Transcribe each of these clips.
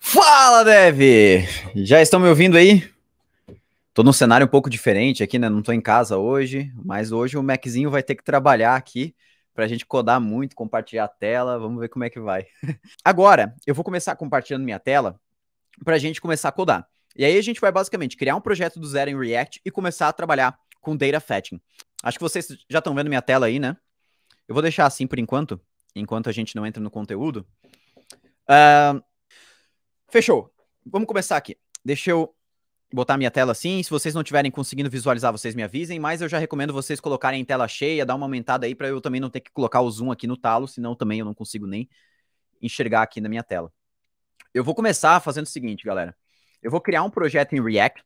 Fala, Dev! Já estão me ouvindo aí? Tô num cenário um pouco diferente aqui, né? Não tô em casa hoje, mas hoje o Maczinho vai ter que trabalhar aqui para a gente codar muito, compartilhar a tela, vamos ver como é que vai. Agora, eu vou começar compartilhando minha tela para a gente começar a codar. E aí a gente vai basicamente criar um projeto do zero em React e começar a trabalhar com data fetching. Acho que vocês já estão vendo minha tela aí, né? Eu vou deixar assim por enquanto, enquanto a gente não entra no conteúdo. Uh, Fechou. Vamos começar aqui. Deixa eu botar minha tela assim. Se vocês não estiverem conseguindo visualizar, vocês me avisem, mas eu já recomendo vocês colocarem em tela cheia, dar uma aumentada aí para eu também não ter que colocar o zoom aqui no talo, senão também eu não consigo nem enxergar aqui na minha tela. Eu vou começar fazendo o seguinte, galera. Eu vou criar um projeto em React.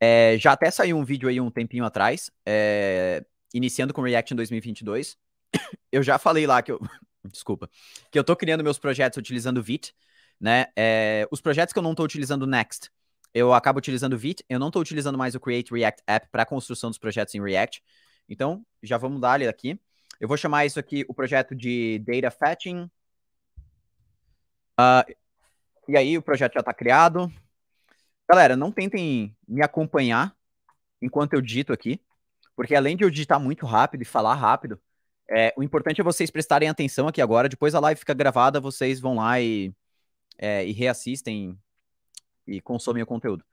É, já até saiu um vídeo aí um tempinho atrás, é, iniciando com React em 2022. Eu já falei lá que eu... Desculpa. Que eu tô criando meus projetos utilizando Vite né? É, os projetos que eu não estou utilizando Next, eu acabo utilizando o Vit, eu não estou utilizando mais o Create React App para construção dos projetos em React. Então, já vamos dar ele aqui. Eu vou chamar isso aqui o projeto de Data Fetching. Uh, e aí, o projeto já está criado. Galera, não tentem me acompanhar enquanto eu digito aqui, porque além de eu digitar muito rápido e falar rápido, é, o importante é vocês prestarem atenção aqui agora. Depois a live fica gravada, vocês vão lá e é, e reassistem e consomem o conteúdo.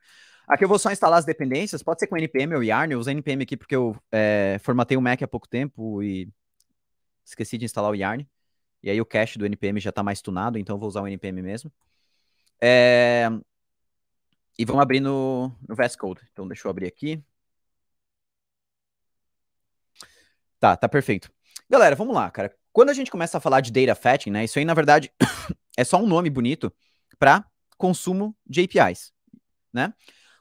Aqui eu vou só instalar as dependências, pode ser com NPM ou Yarn, eu usei NPM aqui porque eu é, formatei o Mac há pouco tempo e esqueci de instalar o Yarn. E aí o cache do NPM já está mais tunado, então eu vou usar o NPM mesmo. É... E vamos abrir no, no VS Code. Então deixa eu abrir aqui. Tá, tá perfeito. Galera, vamos lá, cara. Quando a gente começa a falar de data fetching, né? Isso aí, na verdade, É só um nome bonito para consumo de APIs, né?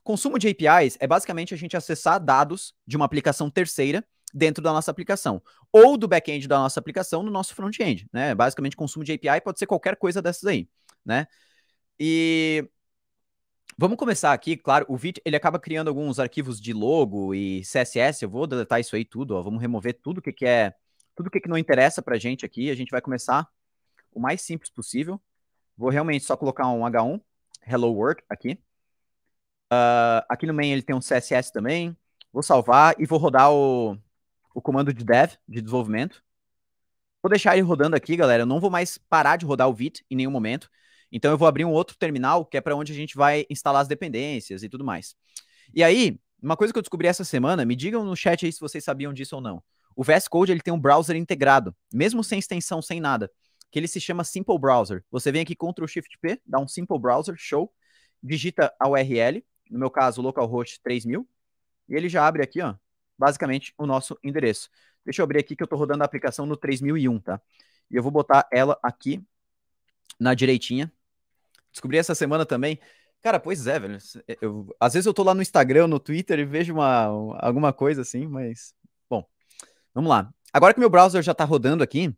Consumo de APIs é basicamente a gente acessar dados de uma aplicação terceira dentro da nossa aplicação, ou do back-end da nossa aplicação no nosso front-end, né? Basicamente, consumo de API pode ser qualquer coisa dessas aí, né? E vamos começar aqui, claro, o vídeo ele acaba criando alguns arquivos de logo e CSS, eu vou deletar isso aí tudo, ó, vamos remover tudo que, que é, tudo que, que não interessa pra gente aqui, a gente vai começar o mais simples possível. Vou realmente só colocar um H1, Hello World, aqui. Uh, aqui no main ele tem um CSS também. Vou salvar e vou rodar o, o comando de dev, de desenvolvimento. Vou deixar ele rodando aqui, galera. Eu não vou mais parar de rodar o Vit em nenhum momento. Então eu vou abrir um outro terminal, que é para onde a gente vai instalar as dependências e tudo mais. E aí, uma coisa que eu descobri essa semana, me digam no chat aí se vocês sabiam disso ou não. O VS Code ele tem um browser integrado, mesmo sem extensão, sem nada que ele se chama Simple Browser. Você vem aqui Ctrl Shift P, dá um Simple Browser, show, digita a URL, no meu caso, localhost 3000, e ele já abre aqui, ó, basicamente o nosso endereço. Deixa eu abrir aqui que eu estou rodando a aplicação no 3001, tá? E eu vou botar ela aqui na direitinha. Descobri essa semana também. Cara, pois é, velho. Eh, eu, às vezes eu tô lá no Instagram, no Twitter e vejo uma, alguma coisa assim, mas. Bom, vamos lá. Agora que meu browser já está rodando aqui,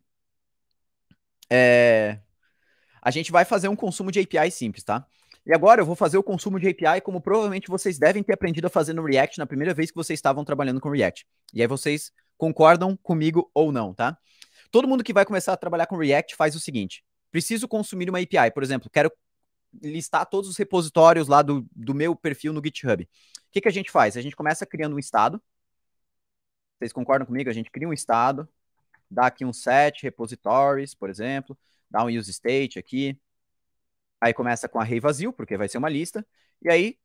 é... A gente vai fazer um consumo de API simples, tá? E agora eu vou fazer o consumo de API como provavelmente vocês devem ter aprendido a fazer no React na primeira vez que vocês estavam trabalhando com React. E aí vocês concordam comigo ou não, tá? Todo mundo que vai começar a trabalhar com React faz o seguinte: preciso consumir uma API, por exemplo, quero listar todos os repositórios lá do, do meu perfil no GitHub. O que, que a gente faz? A gente começa criando um estado. Vocês concordam comigo? A gente cria um estado dá aqui um set repositories, por exemplo, dá um use state aqui. Aí começa com array vazio, porque vai ser uma lista, e aí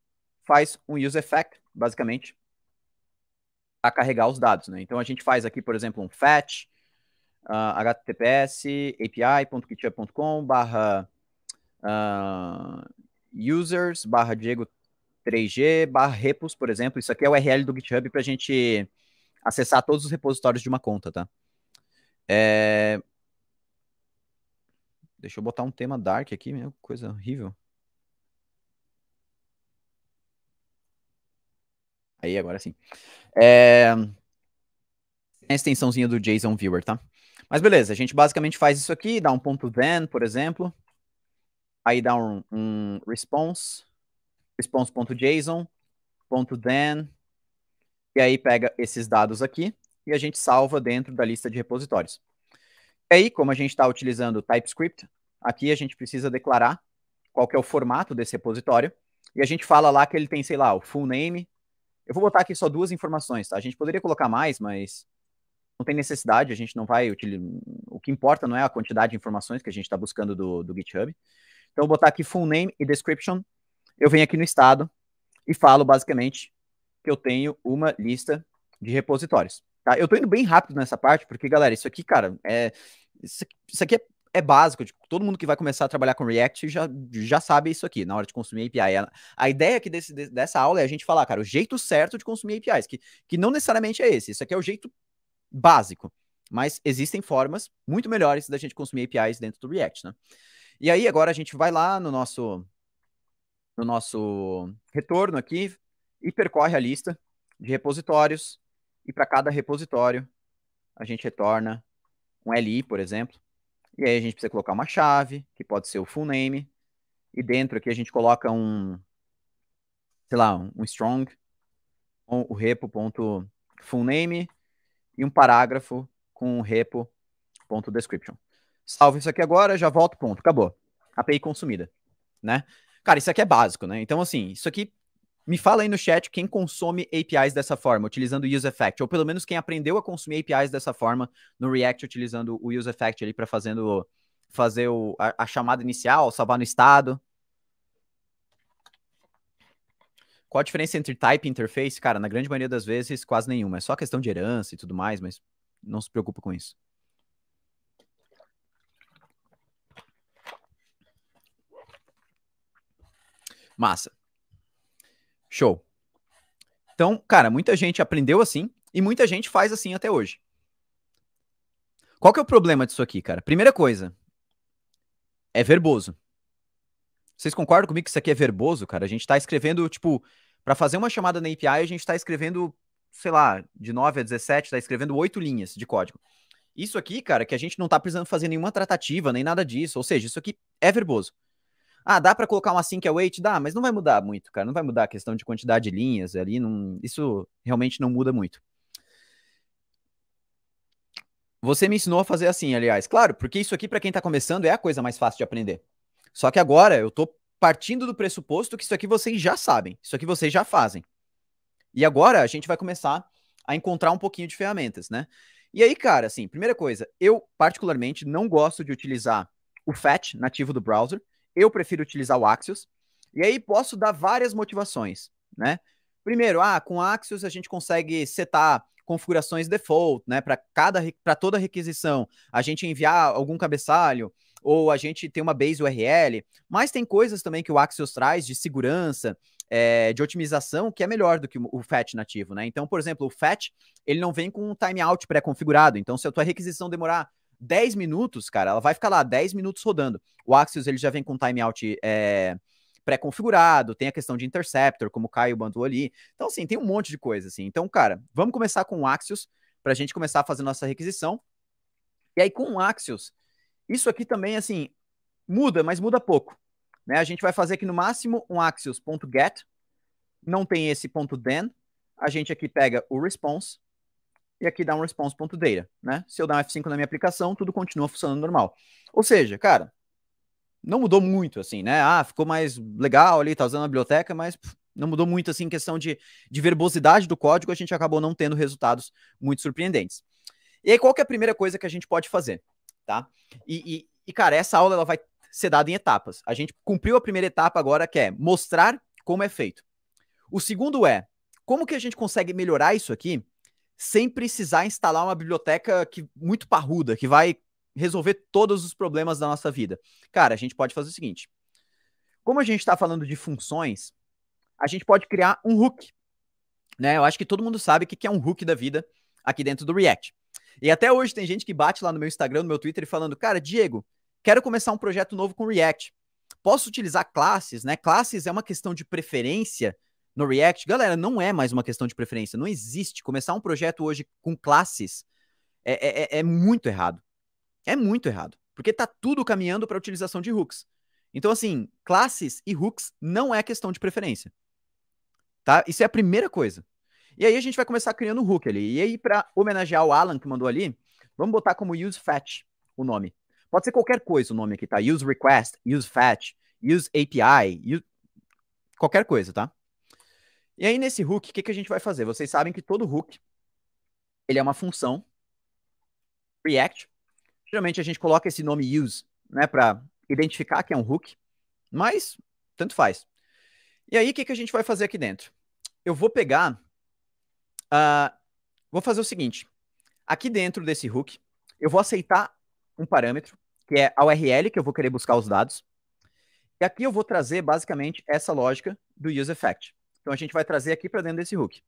faz um use effect, basicamente, a carregar os dados. Né? Então a gente faz aqui, por exemplo, um fetch, uh, ah, https api.github.com barra uh, users barra Diego 3G barra repos, por exemplo. Isso aqui é o URL do GitHub para a gente acessar todos os repositórios de uma conta, tá? É... Deixa eu botar um tema dark aqui, meu, coisa horrível. Aí, agora sim. É... A extensãozinha do JSON Viewer, tá? Mas beleza, a gente basicamente faz isso aqui, dá um ponto then, por exemplo. Aí dá um, um response, response.json, ponto then, e aí pega esses dados aqui, e a gente salva dentro da lista de repositórios. E aí, como a gente está utilizando TypeScript, aqui a gente precisa declarar qual que é o formato desse repositório, e a gente fala lá que ele tem, sei lá, o full name. Eu vou botar aqui só duas informações, tá? A gente poderia colocar mais, mas não tem necessidade, a gente não vai utilizar. O que importa não é a quantidade de informações que a gente está buscando do, do GitHub. Então, vou botar aqui full name e description. Eu venho aqui no estado e falo basicamente que eu tenho uma lista de repositórios. Tá? Eu tô indo bem rápido nessa parte, porque, galera, isso aqui, cara, é. Isso aqui, é, é, básico. Tipo, todo mundo que vai começar a trabalhar com React já, já sabe isso aqui na hora de consumir API. A, é, a ideia aqui desse, dessa aula é a gente falar, cara, o jeito certo de consumir APIs, que, que não necessariamente é esse. Isso aqui é o jeito básico. Mas existem formas muito melhores da gente consumir APIs dentro do React, né? E aí, agora a gente vai lá no nosso, no nosso retorno aqui e percorre a lista de repositórios e para cada repositório, a gente retorna um li, por exemplo. E aí a gente precisa colocar uma chave, que pode ser o full name. E dentro aqui a gente coloca um, sei lá, um strong, com o repo.fullname e um parágrafo com o repo.description. Salvo isso aqui agora, já volto, ponto, acabou. API consumida, né? Cara, isso aqui é básico, né? Então, assim, isso aqui me fala aí no chat quem consome APIs dessa forma, utilizando o Use Effect, ou pelo menos quem aprendeu a consumir APIs dessa forma no React, utilizando o Use Effect ali para fazendo fazer o, a, a, chamada inicial, salvar no estado. Qual a diferença entre type e interface? Cara, na grande maioria das vezes, quase nenhuma. É só questão de herança e tudo mais, mas não se preocupa com isso. Massa. Show. Então, cara, muita gente aprendeu assim e muita gente faz assim até hoje. Qual que é o problema disso aqui, cara? Primeira coisa, é verboso. Vocês concordam comigo que isso aqui é verboso, cara? A gente tá escrevendo, tipo, para fazer uma chamada na API, a gente tá escrevendo, sei lá, de 9 a 17, tá escrevendo oito linhas de código. Isso aqui, cara, que a gente não tá precisando fazer nenhuma tratativa, nem nada disso. Ou seja, isso aqui é verboso. Ah, dá para colocar uma sync await? Dá, mas não vai mudar muito, cara. Não vai mudar a questão de quantidade de linhas ali. Não, isso realmente não muda muito. Você me ensinou a fazer assim, aliás. Claro, porque isso aqui, para quem está começando, é a coisa mais fácil de aprender. Só que agora eu estou partindo do pressuposto que isso aqui vocês já sabem. Isso aqui vocês já fazem. E agora a gente vai começar a encontrar um pouquinho de ferramentas, né? E aí, cara, assim, primeira coisa, eu particularmente não gosto de utilizar o FAT nativo do browser. Eu prefiro utilizar o Axios. E aí posso dar várias motivações, né? Primeiro, ah, com Axios a gente consegue setar configurações default, né? Para cada para toda requisição, a gente enviar algum cabeçalho ou a gente tem uma base URL, mas tem coisas também que o Axios traz de segurança, é, de otimização, que é melhor do que o FAT nativo, né? Então, por exemplo, o FAT, ele não vem com um timeout pré-configurado. Então, se a tua requisição demorar 10 minutos, cara, ela vai ficar lá 10 minutos rodando. O Axios ele já vem com timeout é, eh, pré-configurado, tem a questão de interceptor, como o Caio mandou ali. Então, assim, tem um monte de coisa, assim. Então, cara, vamos começar com o Axios, pra gente começar a fazer nossa requisição. E aí, com o Axios, isso aqui também, assim, muda, mas muda pouco. Né? A gente vai fazer aqui no máximo um axios.get, não tem esse ponto .then, a gente aqui pega o response, e aqui dá um response.data, né? Se eu dar um F5 na minha aplicação, tudo continua funcionando normal. Ou seja, cara, não mudou muito, assim, né? Ah, ficou mais legal ali, tá usando a biblioteca, mas pff, não mudou muito, assim, em questão de, de verbosidade do código, a gente acabou não tendo resultados muito surpreendentes. E aí, qual que é a primeira coisa que a gente pode fazer, tá? E, e, e cara, essa aula, ela vai ser dada em etapas. A gente cumpriu a primeira etapa agora, que é mostrar como é feito. O segundo é, como que a gente consegue melhorar isso aqui sem precisar instalar uma biblioteca que, muito parruda, que vai resolver todos os problemas da nossa vida. Cara, a gente pode fazer o seguinte: como a gente está falando de funções, a gente pode criar um hook. Né? Eu acho que todo mundo sabe o que, que é um hook da vida aqui dentro do React. E até hoje tem gente que bate lá no meu Instagram, no meu Twitter, falando: Cara, Diego, quero começar um projeto novo com React. Posso utilizar classes, né? Classes é uma questão de preferência no React. Galera, não é mais uma questão de preferência. Não existe. Começar um projeto hoje com classes é, é, é, é muito errado. É muito errado. Porque tá tudo caminhando para a utilização de hooks. Então, assim, classes e hooks não é questão de preferência. Tá? Isso é a primeira coisa. E aí a gente vai começar criando o hook ali. E aí, para homenagear o Alan que mandou ali, vamos botar como use fetch o nome. Pode ser qualquer coisa o nome aqui, tá? Use request, use fetch, use API, use... qualquer coisa, tá? E aí, nesse hook, o que, que a gente vai fazer? Vocês sabem que todo hook ele é uma função React. Geralmente a gente coloca esse nome use né, para identificar que é um hook, mas tanto faz. E aí, o que, que a gente vai fazer aqui dentro? Eu vou pegar. Uh, vou fazer o seguinte: aqui dentro desse hook, eu vou aceitar um parâmetro, que é a URL que eu vou querer buscar os dados. E aqui eu vou trazer basicamente essa lógica do useEffect. effect. Então a gente vai trazer aqui para dentro desse hook.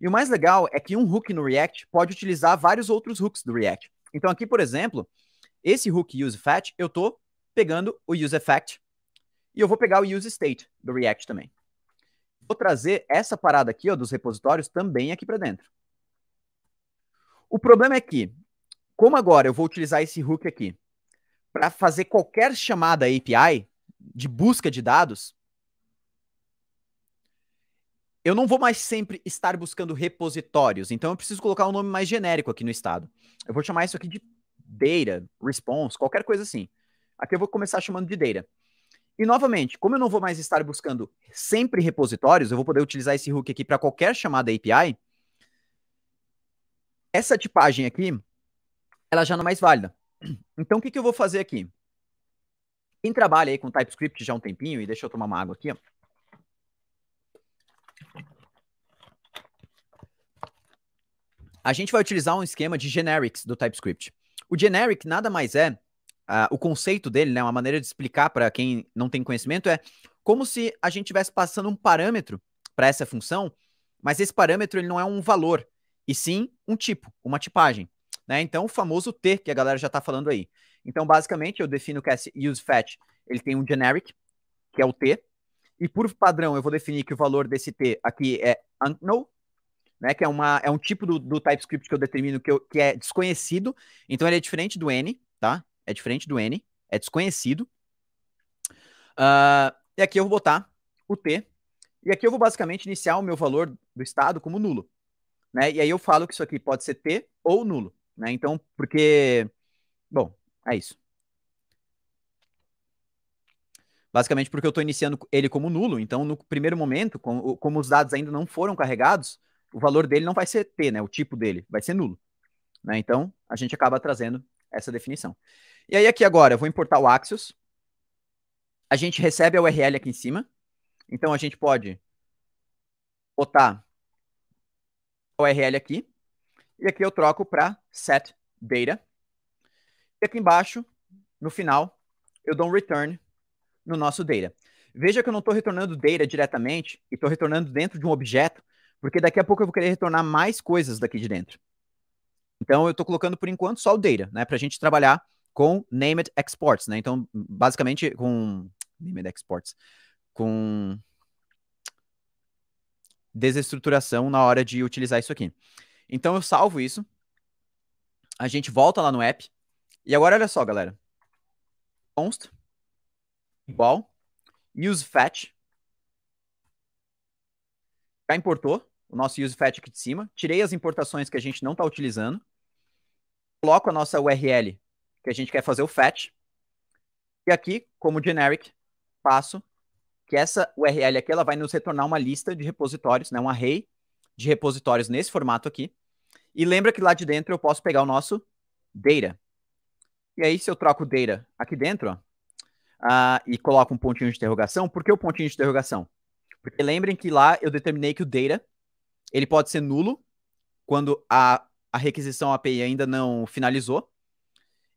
E o mais legal é que um hook no React pode utilizar vários outros hooks do React. Então aqui, por exemplo, esse hook useEffect, eu estou pegando o useEffect e eu vou pegar o useState do React também. Vou trazer essa parada aqui ó, dos repositórios também aqui para dentro. O problema é que, como agora eu vou utilizar esse hook aqui para fazer qualquer chamada API de busca de dados, eu não vou mais sempre estar buscando repositórios, então eu preciso colocar um nome mais genérico aqui no estado. Eu vou chamar isso aqui de data, response, qualquer coisa assim. Aqui eu vou começar chamando de data. E novamente, como eu não vou mais estar buscando sempre repositórios, eu vou poder utilizar esse hook aqui para qualquer chamada API. Essa tipagem aqui, ela já não é mais válida. Então o que, que eu vou fazer aqui? Quem trabalha aí com TypeScript já há um tempinho, e deixa eu tomar uma água aqui, ó. a gente vai utilizar um esquema de generics do TypeScript. O generic nada mais é, uh, o conceito dele, né, uma maneira de explicar para quem não tem conhecimento é como se a gente estivesse passando um parâmetro para essa função, mas esse parâmetro ele não é um valor, e sim um tipo, uma tipagem. Né? Então, o famoso T que a galera já está falando aí. Então, basicamente, eu defino que esse useFetch ele tem um generic, que é o T, e por padrão eu vou definir que o valor desse T aqui é unknown, né? Que é, uma, é um tipo do, do TypeScript que eu determino que, eu, que é desconhecido. Então ele é diferente do N, tá? É diferente do N, é desconhecido. Uh, e aqui eu vou botar o T. E aqui eu vou basicamente iniciar o meu valor do estado como nulo. Né? E aí eu falo que isso aqui pode ser T ou nulo. Né? Então, porque. Bom, é isso. Basicamente porque eu estou iniciando ele como nulo. Então, no primeiro momento, como, como os dados ainda não foram carregados, o valor dele não vai ser T, né? O tipo dele vai ser nulo. Né? Então, a gente acaba trazendo essa definição. E aí aqui agora, eu vou importar o Axios. A gente recebe a URL aqui em cima. Então, a gente pode botar a URL aqui. E aqui eu troco para set data. E aqui embaixo, no final, eu dou um return no nosso data. Veja que eu não estou retornando data diretamente e estou retornando dentro de um objeto porque daqui a pouco eu vou querer retornar mais coisas daqui de dentro. Então, eu estou colocando por enquanto só o data, né? Para a gente trabalhar com Named Exports, né? Então, basicamente com. Named Exports. Com. Desestruturação na hora de utilizar isso aqui. Então, eu salvo isso. A gente volta lá no app. E agora, olha só, galera. Const. Igual. Use fetch. Já importou o nosso use fat aqui de cima, tirei as importações que a gente não está utilizando, coloco a nossa URL que a gente quer fazer o fetch, e aqui, como generic, passo que essa URL aqui ela vai nos retornar uma lista de repositórios, né, um array de repositórios nesse formato aqui. E lembra que lá de dentro eu posso pegar o nosso data. E aí, se eu troco data aqui dentro, ó, uh, e coloco um pontinho de interrogação, por que o pontinho de interrogação? Porque lembrem que lá eu determinei que o data ele pode ser nulo quando a, a requisição API ainda não finalizou.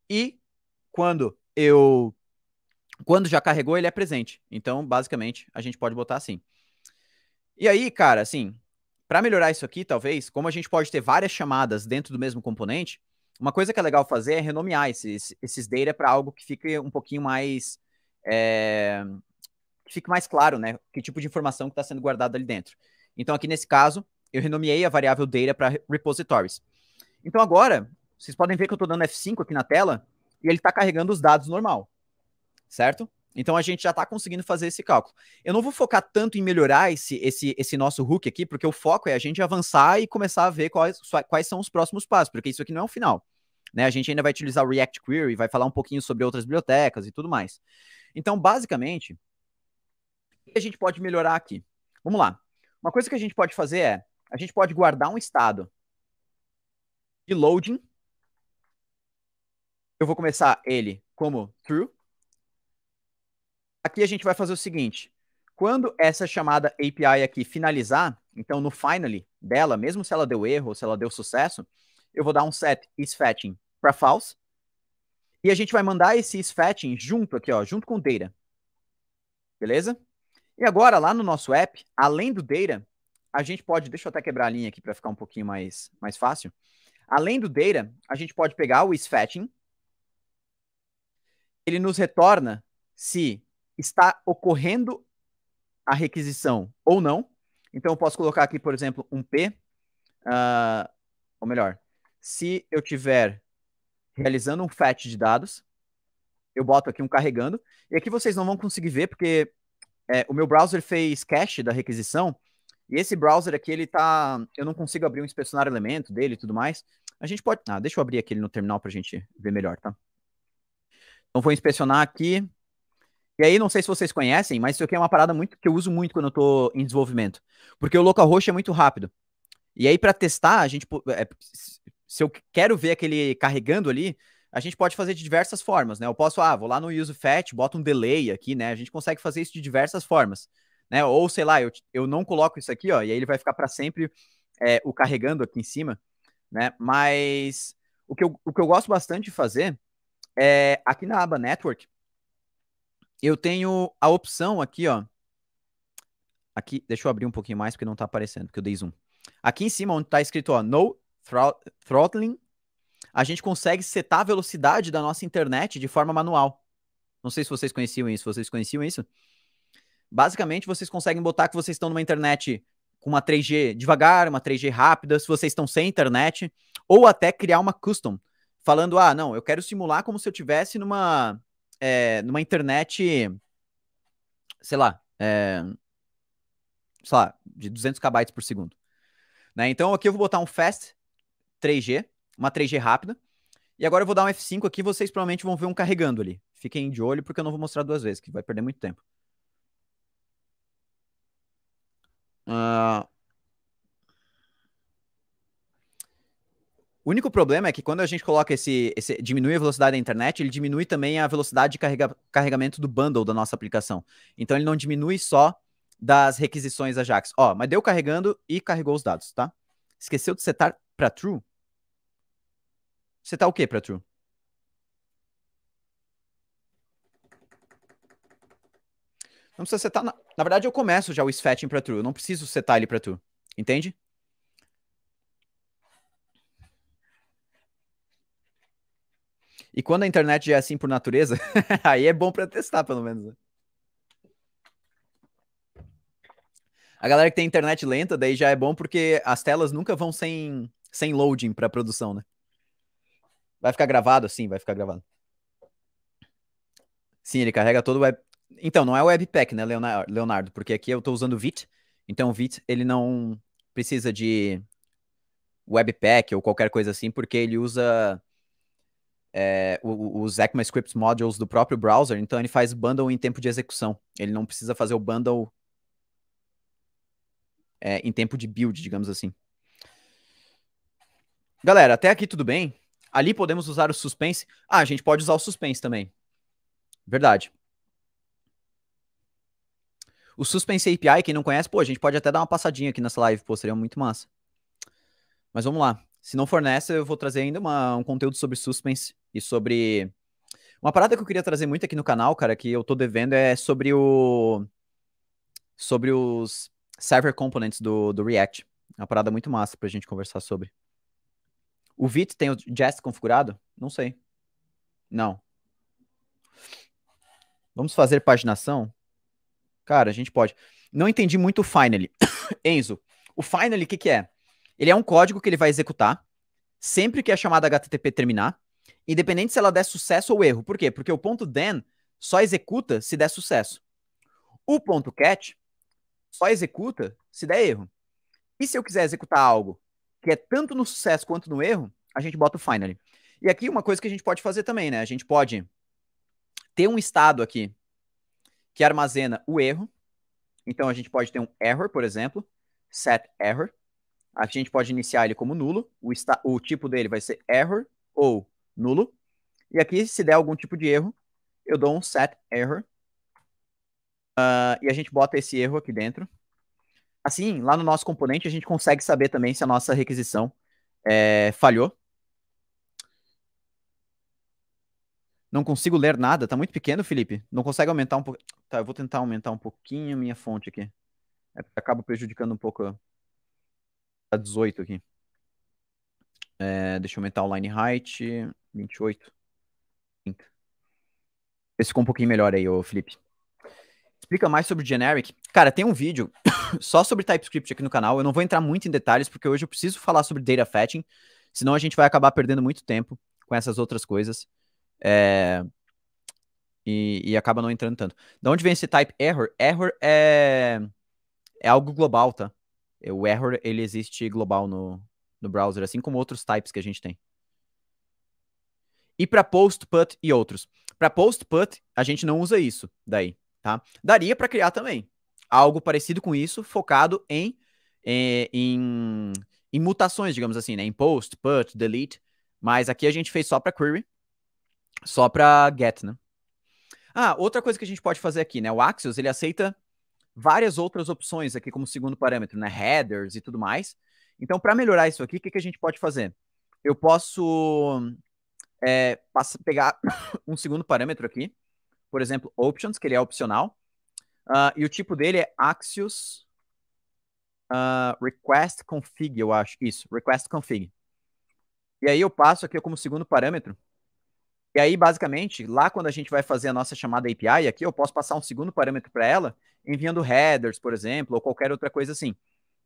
E quando eu quando já carregou, ele é presente. Então, basicamente, a gente pode botar assim. E aí, cara, assim, para melhorar isso aqui, talvez, como a gente pode ter várias chamadas dentro do mesmo componente, uma coisa que é legal fazer é renomear esses, esses data para algo que fique um pouquinho mais. É, que fique mais claro, né? Que tipo de informação que está sendo guardada ali dentro. Então, aqui nesse caso, eu renomeei a variável data para repositories. Então agora, vocês podem ver que eu estou dando F5 aqui na tela e ele está carregando os dados normal, certo? Então a gente já está conseguindo fazer esse cálculo. Eu não vou focar tanto em melhorar esse, esse, esse nosso hook aqui, porque o foco é a gente avançar e começar a ver quais, quais são os próximos passos, porque isso aqui não é um final. Né? A gente ainda vai utilizar o React Query, vai falar um pouquinho sobre outras bibliotecas e tudo mais. Então, basicamente, o que a gente pode melhorar aqui? Vamos lá. Uma coisa que a gente pode fazer é, a gente pode guardar um estado de loading. Eu vou começar ele como true. Aqui a gente vai fazer o seguinte. Quando essa chamada API aqui finalizar, então no finally dela, mesmo se ela deu erro ou se ela deu sucesso, eu vou dar um set isFetching para false. E a gente vai mandar esse isFetching junto aqui, ó, junto com o data. Beleza? E agora, lá no nosso app, além do data, a gente pode, deixa eu até quebrar a linha aqui para ficar um pouquinho mais, mais fácil. Além do data, a gente pode pegar o isFetching. Ele nos retorna se está ocorrendo a requisição ou não. Então, eu posso colocar aqui, por exemplo, um P, uh, ou melhor, se eu tiver realizando um fetch de dados, eu boto aqui um carregando, e aqui vocês não vão conseguir ver, porque é, o meu browser fez cache da requisição, e esse browser aqui, ele tá. Eu não consigo abrir um inspecionar elemento dele e tudo mais. A gente pode. Ah, deixa eu abrir aquele no terminal para a gente ver melhor, tá? Então vou inspecionar aqui. E aí, não sei se vocês conhecem, mas isso aqui é uma parada muito que eu uso muito quando eu estou em desenvolvimento. Porque o localhost é muito rápido. E aí, para testar, a gente. É, se eu quero ver aquele carregando ali, a gente pode fazer de diversas formas, né? Eu posso, ah, vou lá no use fetch, boto um delay aqui, né? A gente consegue fazer isso de diversas formas né? Ou sei lá, eu, eu não coloco isso aqui, ó, e aí ele vai ficar para sempre é, o carregando aqui em cima, né? Mas o que, eu, o que eu gosto bastante de fazer é aqui na aba Network, eu tenho a opção aqui, ó. Aqui, deixa eu abrir um pouquinho mais porque não tá aparecendo, porque eu dei zoom. Aqui em cima, onde tá escrito, ó, no throttling, a gente consegue setar a velocidade da nossa internet de forma manual. Não sei se vocês conheciam isso. Vocês conheciam isso? basicamente vocês conseguem botar que vocês estão numa internet com uma 3G devagar, uma 3G rápida, se vocês estão sem internet, ou até criar uma custom, falando, ah, não, eu quero simular como se eu tivesse numa, é, numa internet, sei lá, é, sei lá, de 200 KB por segundo. Né? Então aqui eu vou botar um fast 3G, uma 3G rápida, e agora eu vou dar um F5 aqui, vocês provavelmente vão ver um carregando ali. Fiquem de olho, porque eu não vou mostrar duas vezes, que vai perder muito tempo. O único problema é que quando a gente coloca esse, esse, diminui a velocidade da internet, ele diminui também a velocidade de carrega, carregamento do bundle da nossa aplicação. Então ele não diminui só das requisições Ajax. Ó, mas deu carregando e carregou os dados, tá? Esqueceu de setar para true? Setar o que para true? Não precisa setar. Na... na verdade, eu começo já o sfetching para true. Eu não preciso setar ele para true. Entende? E quando a internet já é assim por natureza, aí é bom para testar, pelo menos. Né? A galera que tem internet lenta, daí já é bom porque as telas nunca vão sem, sem loading para produção, né? Vai ficar gravado, sim, vai ficar gravado. Sim, ele carrega todo o web, então, não é Webpack, né, Leonardo? Porque aqui eu estou usando vite. Vit. Então, o Vit, ele não precisa de Webpack ou qualquer coisa assim, porque ele usa é, os ECMAScript modules do próprio browser. Então, ele faz bundle em tempo de execução. Ele não precisa fazer o bundle é, em tempo de build, digamos assim. Galera, até aqui tudo bem? Ali podemos usar o suspense. Ah, a gente pode usar o suspense também. Verdade. O Suspense API, quem não conhece, pô, a gente pode até dar uma passadinha aqui nessa live, pô, seria muito massa. Mas vamos lá. Se não for nessa, eu vou trazer ainda uma, um conteúdo sobre Suspense e sobre... Uma parada que eu queria trazer muito aqui no canal, cara, que eu tô devendo é sobre o... Sobre os server components do, do React. É uma parada muito massa pra gente conversar sobre. O Vit tem o Jest configurado? Não sei. Não. Vamos fazer paginação? Cara, a gente pode. Não entendi muito o Finally. Enzo, o Finally, o que, que é? Ele é um código que ele vai executar sempre que a chamada HTTP terminar, independente se ela der sucesso ou erro. Por quê? Porque o ponto then só executa se der sucesso. O ponto catch só executa se der erro. E se eu quiser executar algo que é tanto no sucesso quanto no erro, a gente bota o finally. E aqui uma coisa que a gente pode fazer também, né? A gente pode ter um estado aqui que armazena o erro. Então a gente pode ter um error, por exemplo, set error. A gente pode iniciar ele como nulo. O, o tipo dele vai ser error ou nulo. E aqui, se der algum tipo de erro, eu dou um set error. Uh, e a gente bota esse erro aqui dentro. Assim, lá no nosso componente, a gente consegue saber também se a nossa requisição é, falhou. Não consigo ler nada, Está muito pequeno, Felipe. Não consegue aumentar um pouco. Tá, eu vou tentar aumentar um pouquinho a minha fonte aqui. É, acaba prejudicando um pouco. Tá 18 aqui. É, deixa eu aumentar o line height. 28. 30. Esse ficou um pouquinho melhor aí, ô Felipe. Explica mais sobre generic. Cara, tem um vídeo só sobre TypeScript aqui no canal. Eu não vou entrar muito em detalhes, porque hoje eu preciso falar sobre data fetching. Senão a gente vai acabar perdendo muito tempo com essas outras coisas. É, e, e acaba não entrando tanto. De onde vem esse type error? Error é, é algo global, tá? O error, ele existe global no, no browser, assim como outros types que a gente tem. E para post, put e outros. Para post, put, a gente não usa isso daí, tá? Daria para criar também algo parecido com isso, focado em, em, é, em, em mutações, digamos assim, né? Em post, put, delete. Mas aqui a gente fez só para query, só para get, né? Ah, outra coisa que a gente pode fazer aqui, né? O Axios, ele aceita várias outras opções aqui como segundo parâmetro, né? Headers e tudo mais. Então, para melhorar isso aqui, o que, que a gente pode fazer? Eu posso é, pegar um segundo parâmetro aqui, por exemplo, options, que ele é opcional, uh, e o tipo dele é Axios uh, Request Config, eu acho. Isso, Request Config. E aí eu passo aqui como segundo parâmetro e aí, basicamente, lá quando a gente vai fazer a nossa chamada API, aqui eu posso passar um segundo parâmetro para ela, enviando headers, por exemplo, ou qualquer outra coisa assim.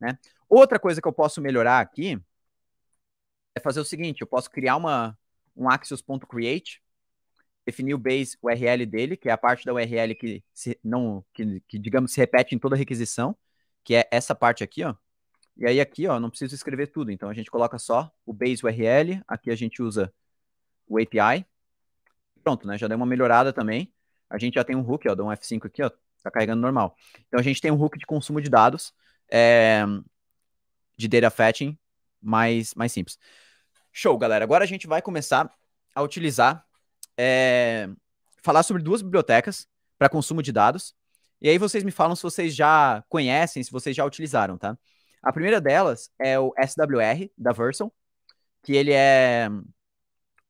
Né? Outra coisa que eu posso melhorar aqui é fazer o seguinte, eu posso criar uma, um axios.create, definir o base URL dele, que é a parte da URL que, se, não, que, que, digamos, se repete em toda requisição, que é essa parte aqui, ó. E aí aqui, ó, não preciso escrever tudo, então a gente coloca só o base URL, aqui a gente usa o API, pronto, né? Já deu uma melhorada também. A gente já tem um hook, ó, dou um F5 aqui, ó, tá carregando normal. Então a gente tem um hook de consumo de dados, é, de data fetching, mais, mais simples. Show, galera. Agora a gente vai começar a utilizar, é, falar sobre duas bibliotecas para consumo de dados. E aí vocês me falam se vocês já conhecem, se vocês já utilizaram, tá? A primeira delas é o SWR da Versal, que ele é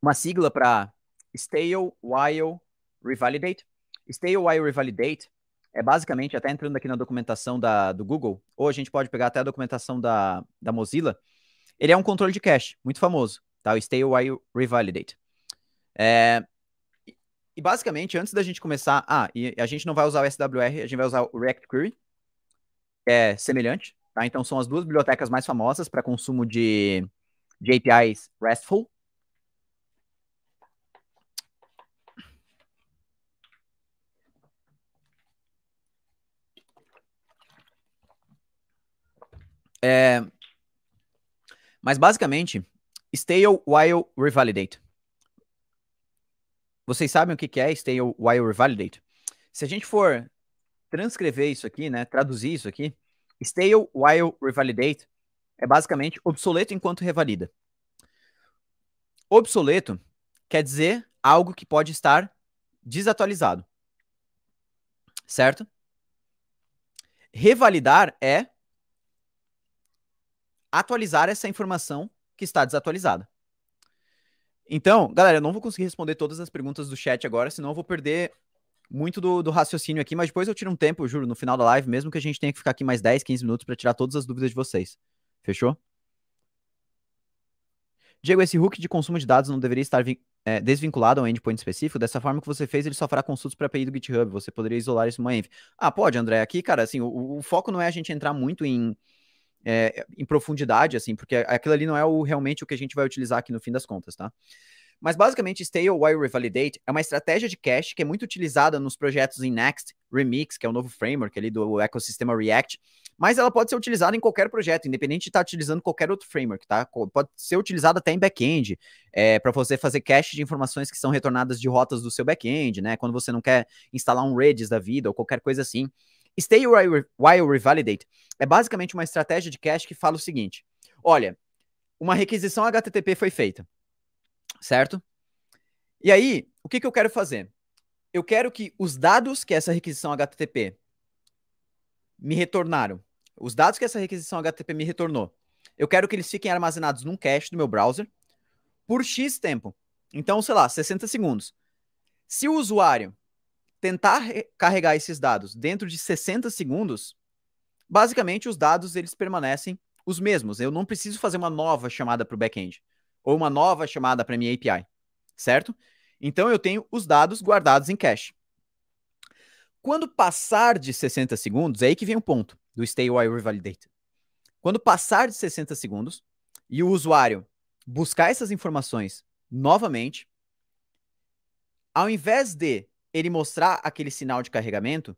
uma sigla para stale while revalidate. Stale while revalidate é basicamente, até entrando aqui na documentação da, do Google, ou a gente pode pegar até a documentação da, da Mozilla, ele é um controle de cache, muito famoso, tá? O stale while revalidate. É, e basicamente, antes da gente começar, ah, e a gente não vai usar o SWR, a gente vai usar o React Query, que é semelhante, tá? Então são as duas bibliotecas mais famosas para consumo de, de APIs RESTful, É... Mas basicamente, stale while revalidate. Vocês sabem o que é stale while revalidate? Se a gente for transcrever isso aqui, né, traduzir isso aqui, stale while revalidate é basicamente obsoleto enquanto revalida. Obsoleto quer dizer algo que pode estar desatualizado. Certo? Revalidar é atualizar essa informação que está desatualizada. Então, galera, eu não vou conseguir responder todas as perguntas do chat agora, senão eu vou perder muito do, do, raciocínio aqui, mas depois eu tiro um tempo, juro, no final da live, mesmo que a gente tenha que ficar aqui mais 10, 15 minutos para tirar todas as dúvidas de vocês. Fechou? Diego, esse hook de consumo de dados não deveria estar é, desvinculado a um endpoint específico? Dessa forma que você fez, ele só fará consultas para a API do GitHub. Você poderia isolar isso numa env. Ah, pode, André. Aqui, cara, assim, o, o foco não é a gente entrar muito em é, em profundidade, assim, porque aquilo ali não é o, realmente o que a gente vai utilizar aqui no fim das contas, tá? Mas basicamente, Stay While Revalidate é uma estratégia de cache que é muito utilizada nos projetos em Next, Remix, que é o novo framework ali do ecossistema React, mas ela pode ser utilizada em qualquer projeto, independente de estar tá utilizando qualquer outro framework, tá? Pode ser utilizada até em back-end, é, para você fazer cache de informações que são retornadas de rotas do seu back-end, né? Quando você não quer instalar um Redis da vida ou qualquer coisa assim. Stay while revalidate é basicamente uma estratégia de cache que fala o seguinte: olha, uma requisição HTTP foi feita, certo? E aí, o que, que eu quero fazer? Eu quero que os dados que essa requisição HTTP me retornaram, os dados que essa requisição HTTP me retornou, eu quero que eles fiquem armazenados num cache do meu browser por X tempo. Então, sei lá, 60 segundos. Se o usuário tentar carregar esses dados dentro de 60 segundos, basicamente os dados eles permanecem os mesmos. Eu não preciso fazer uma nova chamada para o back-end ou uma nova chamada para minha API, certo? Então eu tenho os dados guardados em cache. Quando passar de 60 segundos, é aí que vem o ponto do stay while revalidate. Quando passar de 60 segundos e o usuário buscar essas informações novamente, ao invés de ele mostrar aquele sinal de carregamento,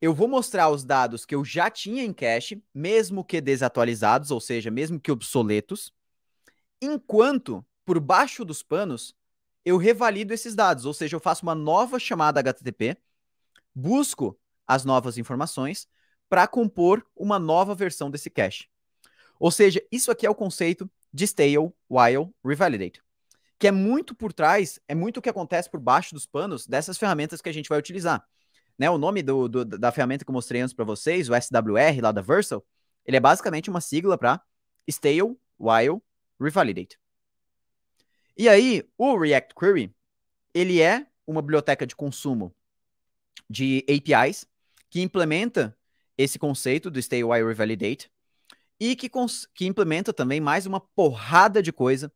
eu vou mostrar os dados que eu já tinha em cache, mesmo que desatualizados, ou seja, mesmo que obsoletos, enquanto por baixo dos panos eu revalido esses dados, ou seja, eu faço uma nova chamada HTTP, busco as novas informações para compor uma nova versão desse cache. Ou seja, isso aqui é o conceito de stale while revalidate que é muito por trás, é muito o que acontece por baixo dos panos dessas ferramentas que a gente vai utilizar. Né, o nome do, do, da ferramenta que eu mostrei antes para vocês, o SWR lá da Versal, ele é basicamente uma sigla para Stale, While, Revalidate. E aí, o React Query, ele é uma biblioteca de consumo de APIs que implementa esse conceito do Stale, While, Revalidate e que, que implementa também mais uma porrada de coisa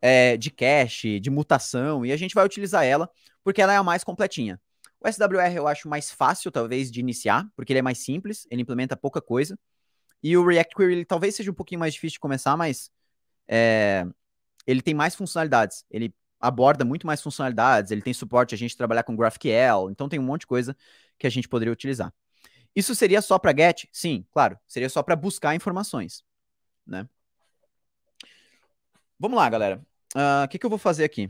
é, de cache, de mutação, e a gente vai utilizar ela porque ela é a mais completinha. O SWR eu acho mais fácil, talvez, de iniciar, porque ele é mais simples, ele implementa pouca coisa. E o React Query ele, talvez seja um pouquinho mais difícil de começar, mas é, ele tem mais funcionalidades. Ele aborda muito mais funcionalidades, ele tem suporte a gente trabalhar com GraphQL, então tem um monte de coisa que a gente poderia utilizar. Isso seria só para GET? Sim, claro, seria só para buscar informações. Né? Vamos lá, galera. Ah, o uh, que, que eu vou fazer aqui?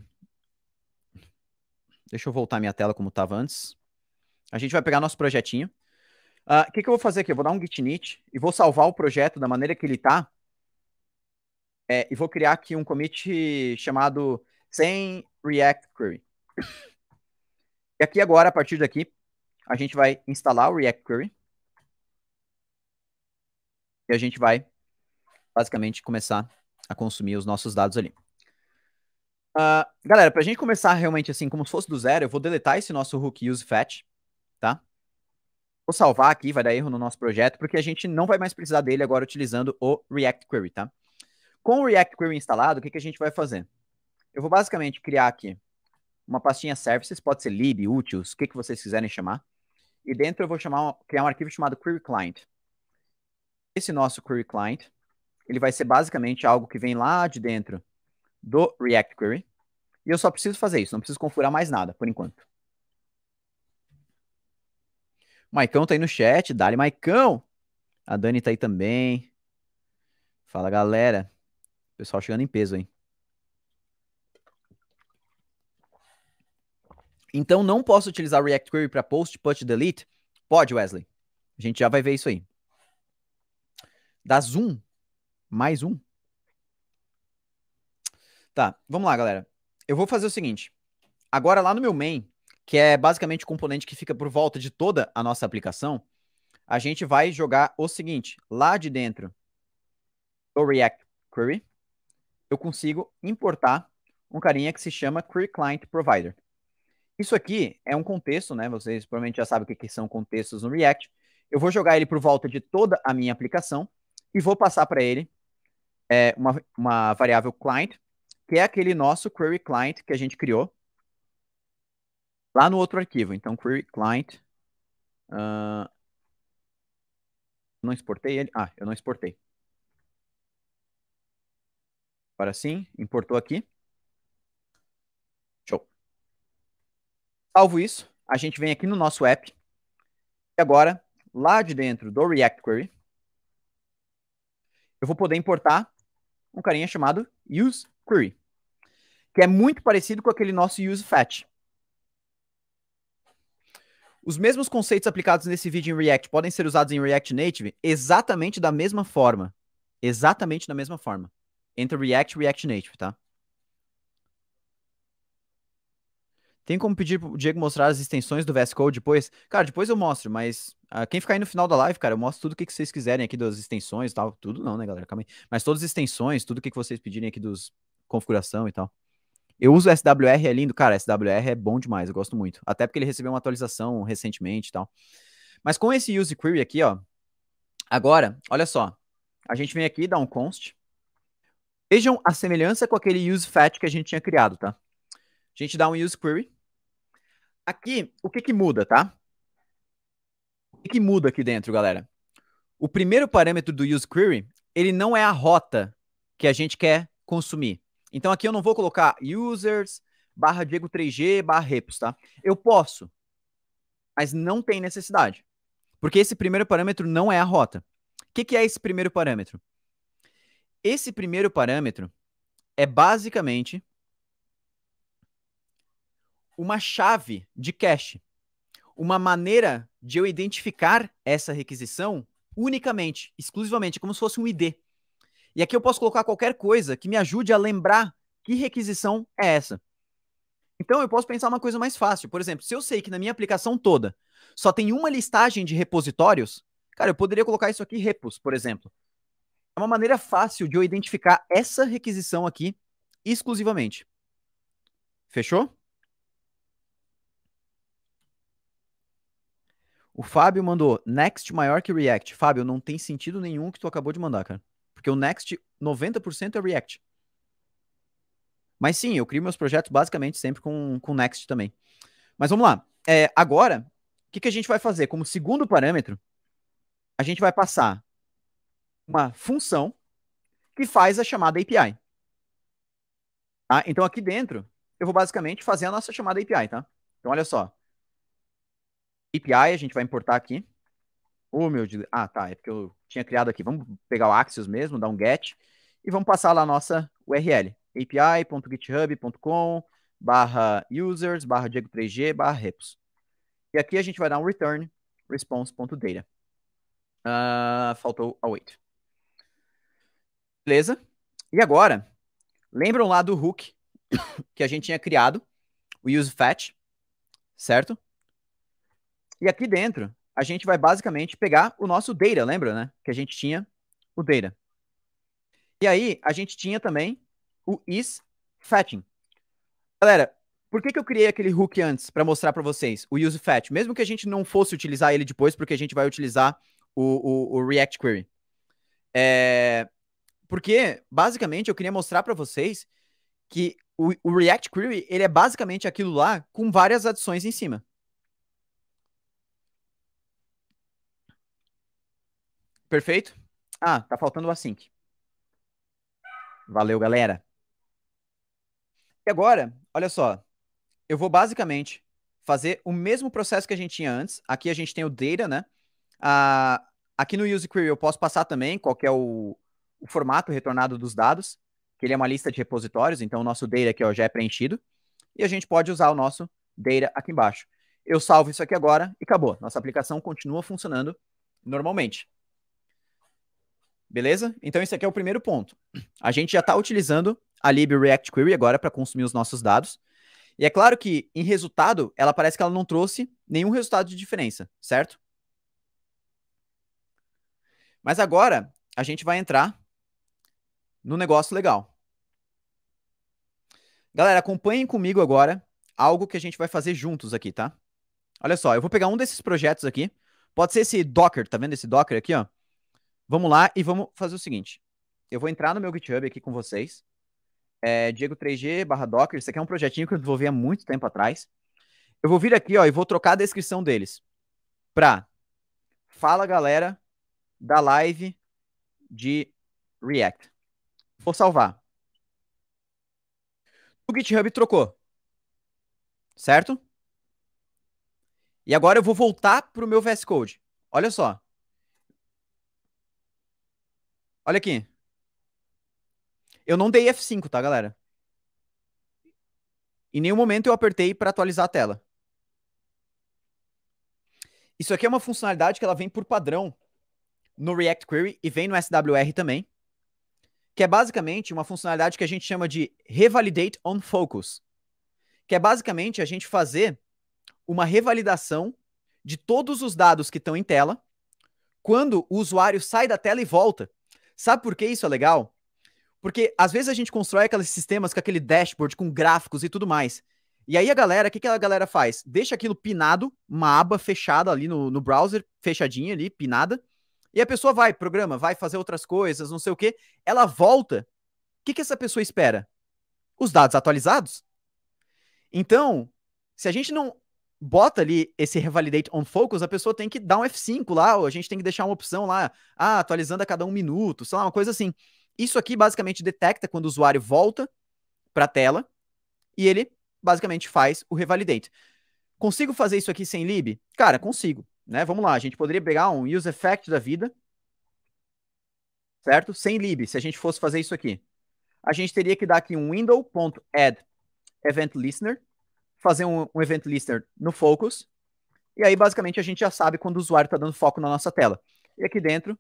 Deixa eu voltar minha tela como estava antes. A gente vai pegar nosso projetinho. Ah, o uh, que, que eu vou fazer aqui? Eu vou dar um git init e vou salvar o projeto da maneira que ele está. É, e vou criar aqui um commit chamado sem React Query. E aqui agora, a partir daqui, a gente vai instalar o React Query. E a gente vai, basicamente, começar a consumir os nossos dados ali. Uh, galera, para a gente começar realmente assim, como se fosse do zero, eu vou deletar esse nosso hook use fetch, tá? Vou salvar aqui, vai dar erro no nosso projeto, porque a gente não vai mais precisar dele agora utilizando o React Query, tá? Com o React Query instalado, o que, que a gente vai fazer? Eu vou basicamente criar aqui uma pastinha services, pode ser lib, úteis, o que, que vocês quiserem chamar. E dentro eu vou chamar, criar um arquivo chamado query client. Esse nosso query client, ele vai ser basicamente algo que vem lá de dentro do React Query. E eu só preciso fazer isso, não preciso configurar mais nada, por enquanto. O Maicão tá aí no chat, dale Maicão! A Dani tá aí também. Fala, galera. O pessoal chegando em peso, hein? Então, não posso utilizar React Query para post, put, delete? Pode, Wesley. A gente já vai ver isso aí. Da Zoom, mais um? Tá, vamos lá, galera. Eu vou fazer o seguinte. Agora, lá no meu main, que é basicamente o componente que fica por volta de toda a nossa aplicação, a gente vai jogar o seguinte. Lá de dentro do React Query, eu consigo importar um carinha que se chama Query Client Provider. Isso aqui é um contexto, né? Vocês provavelmente já sabem o que são contextos no React. Eu vou jogar ele por volta de toda a minha aplicação e vou passar para ele é, uma, uma variável client, que é aquele nosso query client que a gente criou lá no outro arquivo. Então, query client. Uh, não exportei ele? Ah, eu não exportei. Agora sim, importou aqui. Show. Salvo isso, a gente vem aqui no nosso app. E agora, lá de dentro do React Query, eu vou poder importar um carinha chamado use query, que é muito parecido com aquele nosso use fetch. Os mesmos conceitos aplicados nesse vídeo em React podem ser usados em React Native exatamente da mesma forma. Exatamente da mesma forma. Entre React e React Native, tá? Tem como pedir pro Diego mostrar as extensões do VS Code depois? Cara, depois eu mostro, mas uh, quem ficar aí no final da live, cara, eu mostro tudo o que, que, vocês quiserem aqui das extensões e tal. Tudo não, né, galera? Calma aí. Mas todas as extensões, tudo o que, que vocês pedirem aqui dos configuração e tal. Eu uso SWR, é lindo. Cara, SWR é bom demais, eu gosto muito. Até porque ele recebeu uma atualização recentemente e tal. Mas com esse use query aqui, ó. Agora, olha só. A gente vem aqui, dá um const. Vejam a semelhança com aquele use fat que a gente tinha criado, tá? A gente dá um use query. Aqui, o que que muda, tá? O que, que muda aqui dentro, galera? O primeiro parâmetro do use query, ele não é a rota que a gente quer consumir. Então aqui eu não vou colocar users barra Diego 3G barra repos, tá? Eu posso, mas não tem necessidade. Porque esse primeiro parâmetro não é a rota. O que, que é esse primeiro parâmetro? Esse primeiro parâmetro é basicamente uma chave de cache, uma maneira de eu identificar essa requisição unicamente, exclusivamente, como se fosse um ID. E aqui eu posso colocar qualquer coisa que me ajude a lembrar que requisição é essa. Então eu posso pensar uma coisa mais fácil. Por exemplo, se eu sei que na minha aplicação toda só tem uma listagem de repositórios, cara, eu poderia colocar isso aqui repos, por exemplo. É uma maneira fácil de eu identificar essa requisição aqui exclusivamente. Fechou? O Fábio mandou Next maior que React. Fábio, não tem sentido nenhum que tu acabou de mandar, cara. Porque o Next, 90% é React. Mas sim, eu crio meus projetos basicamente sempre com, com Next também. Mas vamos lá. É, agora, o que, que a gente vai fazer? Como segundo parâmetro, a gente vai passar uma função que faz a chamada API. Tá? Então, aqui dentro, eu vou basicamente fazer a nossa chamada API, tá? Então, olha só. API, a gente vai importar aqui. O meu, ah, tá, é porque eu tinha criado aqui. Vamos pegar o Axios mesmo, dar um get e vamos passar lá a nossa URL, api.github.com barra users, barra diego3g, barra repos. E aqui a gente vai dar um return response.data. Uh, ah, faltou await. Beleza? E agora, lembram lá do hook que a gente tinha criado, o use fetch, certo? E aqui dentro, a gente vai basicamente pegar o nosso data, lembra, né? Que a gente tinha o data. E aí, a gente tinha também o is fetching. Galera, por que, que eu criei aquele hook antes para mostrar para vocês, o use fetch? Mesmo que a gente não fosse utilizar ele depois, porque a gente vai utilizar o, o, o React Query. É... Porque, basicamente, eu queria mostrar para vocês que o, o React Query, ele é basicamente aquilo lá com várias adições em cima. Perfeito? Ah, tá faltando o async. Valeu, galera. E agora, olha só. Eu vou basicamente fazer o mesmo processo que a gente tinha antes. Aqui a gente tem o data, né? Ah, aqui no use query eu posso passar também qual é o, o, formato retornado dos dados, que ele é uma lista de repositórios, então o nosso data aqui ó, já é preenchido. E a gente pode usar o nosso data aqui embaixo. Eu salvo isso aqui agora e acabou. Nossa aplicação continua funcionando normalmente. Beleza? Então esse aqui é o primeiro ponto. A gente já está utilizando a lib React Query agora para consumir os nossos dados. E é claro que, em resultado, ela parece que ela não trouxe nenhum resultado de diferença, certo? Mas agora, a gente vai entrar no negócio legal. Galera, acompanhem comigo agora algo que a gente vai fazer juntos aqui, tá? Olha só, eu vou pegar um desses projetos aqui. Pode ser esse Docker, tá vendo esse Docker aqui, ó? Vamos lá e vamos fazer o seguinte. Eu vou entrar no meu GitHub aqui com vocês. É, Diego 3G barra Docker. Isso aqui é um projetinho que eu desenvolvi há muito tempo atrás. Eu vou vir aqui ó, e vou trocar a descrição deles para Fala galera da live de React. Vou salvar. O GitHub trocou. Certo? E agora eu vou voltar para o meu VS Code. Olha só. Olha aqui. Eu não dei F5, tá, galera? Em nenhum momento eu apertei para atualizar a tela. Isso aqui é uma funcionalidade que ela vem por padrão no React Query e vem no SWR também, que é basicamente uma funcionalidade que a gente chama de revalidate on focus, que é basicamente a gente fazer uma revalidação de todos os dados que estão em tela quando o usuário sai da tela e volta. Sabe por que isso é legal? Porque às vezes a gente constrói aqueles sistemas com aquele dashboard, com gráficos e tudo mais. E aí a galera, o que, que a galera faz? Deixa aquilo pinado, uma aba fechada ali no, no browser, fechadinha ali, pinada. E a pessoa vai, programa, vai fazer outras coisas, não sei o quê. Ela volta. O que, que essa pessoa espera? Os dados atualizados. Então, se a gente não bota ali esse revalidate on focus, a pessoa tem que dar um F5 lá, ou a gente tem que deixar uma opção lá, ah, atualizando a cada um minuto, sei lá, uma coisa assim. Isso aqui basicamente detecta quando o usuário volta para a tela e ele basicamente faz o revalidate. Consigo fazer isso aqui sem lib? Cara, consigo, né? Vamos lá, a gente poderia pegar um use effect da vida, certo? Sem lib, se a gente fosse fazer isso aqui. A gente teria que dar aqui um window.add event listener, fazer um, um event listener no focus, e aí basicamente a gente já sabe quando o usuário está dando foco na nossa tela. E aqui dentro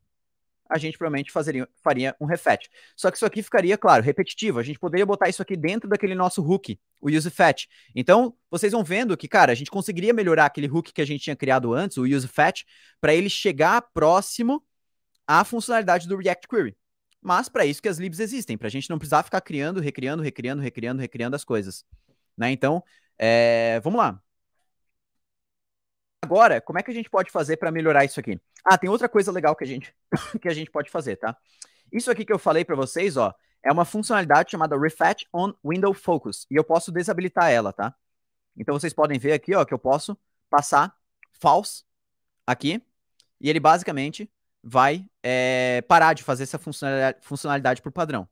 a gente provavelmente fazeria, faria um refetch. Só que isso aqui ficaria, claro, repetitivo. A gente poderia botar isso aqui dentro daquele nosso hook, o use fetch. Então, vocês vão vendo que, cara, a gente conseguiria melhorar aquele hook que a gente tinha criado antes, o use fetch, para ele chegar próximo à funcionalidade do React Query. Mas para isso que as libs existem, para a gente não precisar ficar criando, recriando, recriando, recriando, recriando as coisas. Né? Então, é, vamos lá. Agora, como é que a gente pode fazer para melhorar isso aqui? Ah, tem outra coisa legal que a gente, que a gente pode fazer, tá? Isso aqui que eu falei para vocês, ó, é uma funcionalidade chamada Refetch on Window Focus, e eu posso desabilitar ela, tá? Então vocês podem ver aqui, ó, que eu posso passar false aqui, e ele basicamente vai é, parar de fazer essa funcionalidade, funcionalidade por padrão.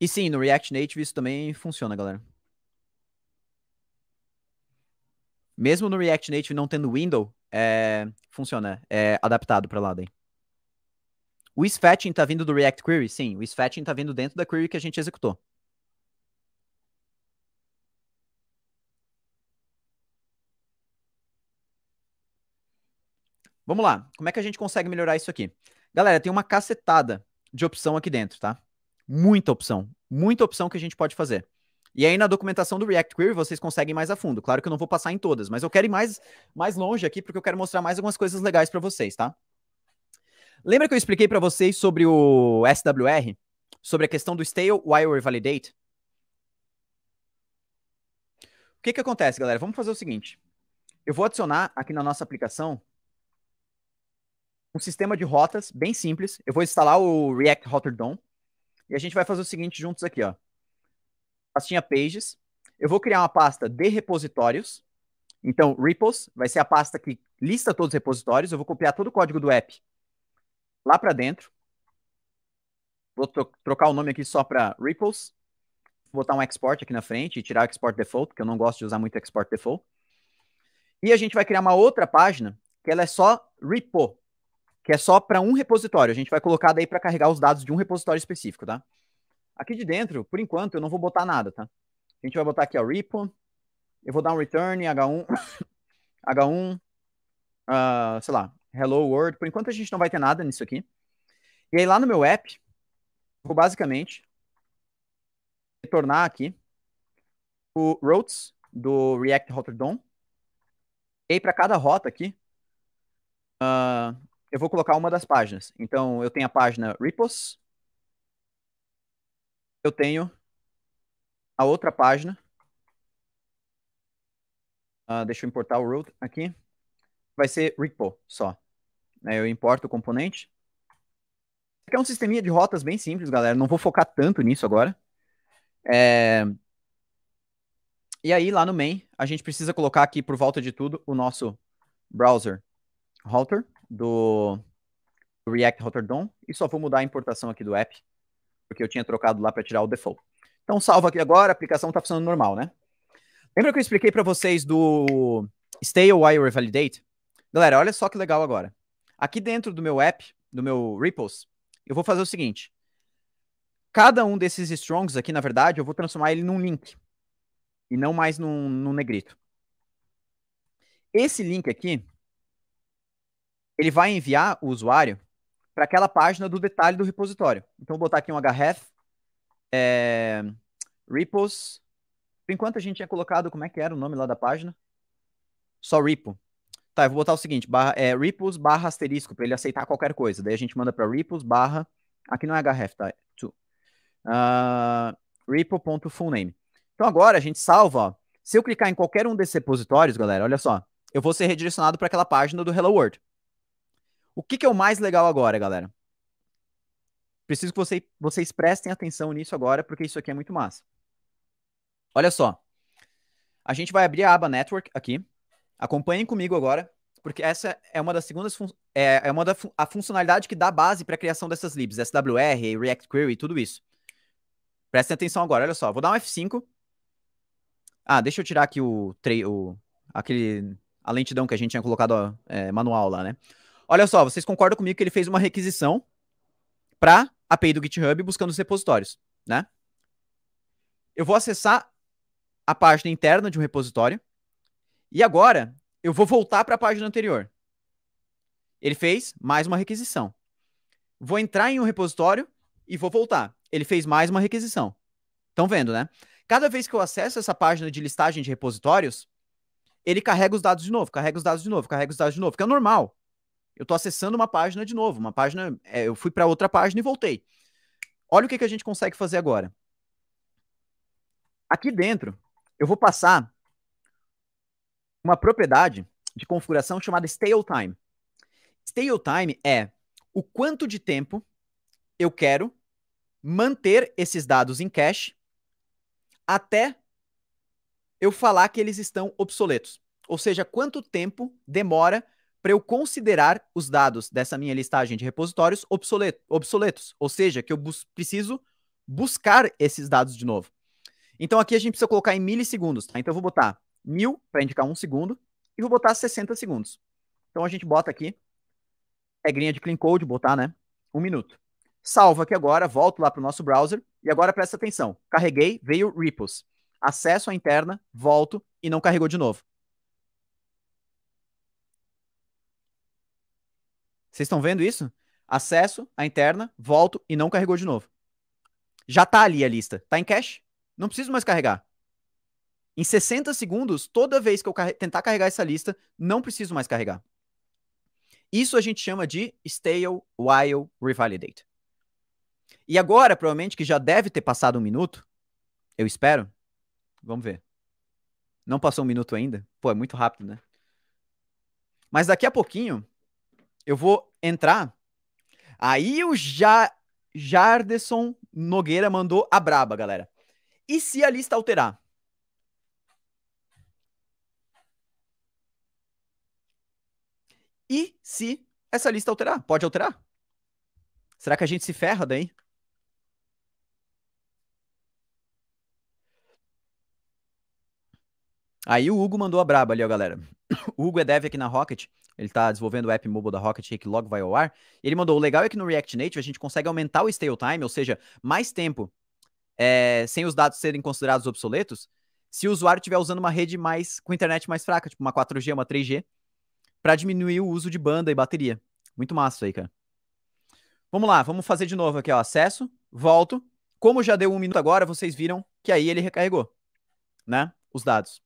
E sim, no React Native isso também funciona, galera. Mesmo no React Native não tendo window, é... funciona. É adaptado para lá daí. O isFetching está vindo do React Query? Sim, o isFetching está vindo dentro da query que a gente executou. Vamos lá. Como é que a gente consegue melhorar isso aqui? Galera, tem uma cacetada de opção aqui dentro, tá? Muita opção, muita opção que a gente pode fazer. E aí na documentação do React Query vocês conseguem mais a fundo. Claro que eu não vou passar em todas, mas eu quero ir mais, mais longe aqui porque eu quero mostrar mais algumas coisas legais para vocês, tá? Lembra que eu expliquei para vocês sobre o SWR? Sobre a questão do stale while revalidate? O que que acontece, galera? Vamos fazer o seguinte. Eu vou adicionar aqui na nossa aplicação um sistema de rotas bem simples. Eu vou instalar o React Rotterdam. E a gente vai fazer o seguinte juntos aqui, ó. Pastinha Pages. Eu vou criar uma pasta de repositórios. Então, repos vai ser a pasta que lista todos os repositórios. Eu vou copiar todo o código do app lá para dentro. Vou trocar o nome aqui só para repos. Vou botar um export aqui na frente e tirar o export default, porque eu não gosto de usar muito export default. E a gente vai criar uma outra página que ela é só repo que é só para um repositório. A gente vai colocar daí para carregar os dados de um repositório específico, tá? Aqui de dentro, por enquanto, eu não vou botar nada, tá? A gente vai botar aqui, ó, repo. Eu vou dar um return, h1, h1, uh, sei lá, hello world. Por enquanto, a gente não vai ter nada nisso aqui. E aí, lá no meu app, vou basicamente retornar aqui o routes do React Rotterdam. E aí, para cada rota aqui, uh, eu vou colocar uma das páginas. Então, eu tenho a página repos, eu tenho a outra página. Uh, deixa eu importar o root aqui. Vai ser repo só. É, eu importo o componente. Aqui é um sisteminha de rotas bem simples, galera. Não vou focar tanto nisso agora. É... E aí, lá no main, a gente precisa colocar aqui, por volta de tudo, o nosso browser router do React Rotterdam e só vou mudar a importação aqui do app, porque eu tinha trocado lá para tirar o default. Então, salvo aqui agora, a aplicação está funcionando normal, né? Lembra que eu expliquei para vocês do Stay While Revalidate? Galera, olha só que legal agora. Aqui dentro do meu app, do meu Ripples, eu vou fazer o seguinte. Cada um desses strongs aqui, na verdade, eu vou transformar ele num link. E não mais num, num negrito. Esse link aqui, ele vai enviar o usuário para aquela página do detalhe do repositório. Então, vou botar aqui um href, é, repos. Por enquanto, a gente tinha colocado, como é que era o nome lá da página? Só repo. Tá, eu vou botar o seguinte, barra, é, repos barra asterisco, para ele aceitar qualquer coisa. Daí a gente manda para repos barra, aqui não é href, tá? uh, ah, repo.fullname. Então, agora a gente salva, ó. Se eu clicar em qualquer um desses repositórios, galera, olha só, eu vou ser redirecionado para aquela página do Hello World. O que, que é o mais legal agora, galera? Preciso que você, vocês prestem atenção nisso agora, porque isso aqui é muito massa. Olha só. A gente vai abrir a aba Network aqui. Acompanhem comigo agora, porque essa é uma das segundas é, é uma da a funcionalidade que dá base para a criação dessas libs, SWR, React Query, tudo isso. Prestem atenção agora, olha só. Vou dar um F5. Ah, deixa eu tirar aqui o, o aquele a lentidão que a gente tinha colocado ó, é, manual lá, né? Olha só, vocês concordam comigo que ele fez uma requisição para a API do GitHub buscando os repositórios, né? Eu vou acessar a página interna de um repositório e agora eu vou voltar para a página anterior. Ele fez mais uma requisição. Vou entrar em um repositório e vou voltar. Ele fez mais uma requisição. Estão vendo, né? Cada vez que eu acesso essa página de listagem de repositórios, ele carrega os dados de novo, carrega os dados de novo, carrega os dados de novo, que é normal. Eu estou acessando uma página de novo, uma página. É, eu fui para outra página e voltei. Olha o que, que a gente consegue fazer agora. Aqui dentro, eu vou passar uma propriedade de configuração chamada stale time. Stale time é o quanto de tempo eu quero manter esses dados em cache até eu falar que eles estão obsoletos. Ou seja, quanto tempo demora para eu considerar os dados dessa minha listagem de repositórios obsoleto, obsoletos, ou seja, que eu bus preciso buscar esses dados de novo. Então aqui a gente precisa colocar em milissegundos, tá? Então eu vou botar mil para indicar um segundo e vou botar 60 segundos. Então a gente bota aqui, regrinha de clean code, botar, né? Um minuto. Salvo aqui agora, volto lá para o nosso browser e agora presta atenção. Carreguei, veio Ripples, Acesso à interna, volto e não carregou de novo. Vocês estão vendo isso? Acesso a interna, volto e não carregou de novo. Já está ali a lista. está em cache. Não preciso mais carregar. Em 60 segundos, toda vez que eu car tentar carregar essa lista, não preciso mais carregar. Isso a gente chama de stale while revalidate. E agora, provavelmente que já deve ter passado um minuto, eu espero. Vamos ver. Não passou um minuto ainda? Pô, é muito rápido, né? Mas daqui a pouquinho, eu vou entrar. Aí o ja Jarderson Nogueira mandou a braba, galera. E se a lista alterar? E se essa lista alterar? Pode alterar? Será que a gente se ferra daí? Aí o Hugo mandou a braba ali, ó, galera. O Hugo é dev aqui na Rocket. Ele tá desenvolvendo o app mobile da Rocket que logo vai ao ar. Ele mandou: o legal é que no React Native a gente consegue aumentar o stale time, ou seja, mais tempo é, sem os dados serem considerados obsoletos, se o usuário estiver usando uma rede mais com internet mais fraca, tipo uma 4G, uma 3G, para diminuir o uso de banda e bateria. Muito massa aí, cara. Vamos lá, vamos fazer de novo aqui, ó. Acesso, volto. Como já deu um minuto agora, vocês viram que aí ele recarregou, né? Os dados.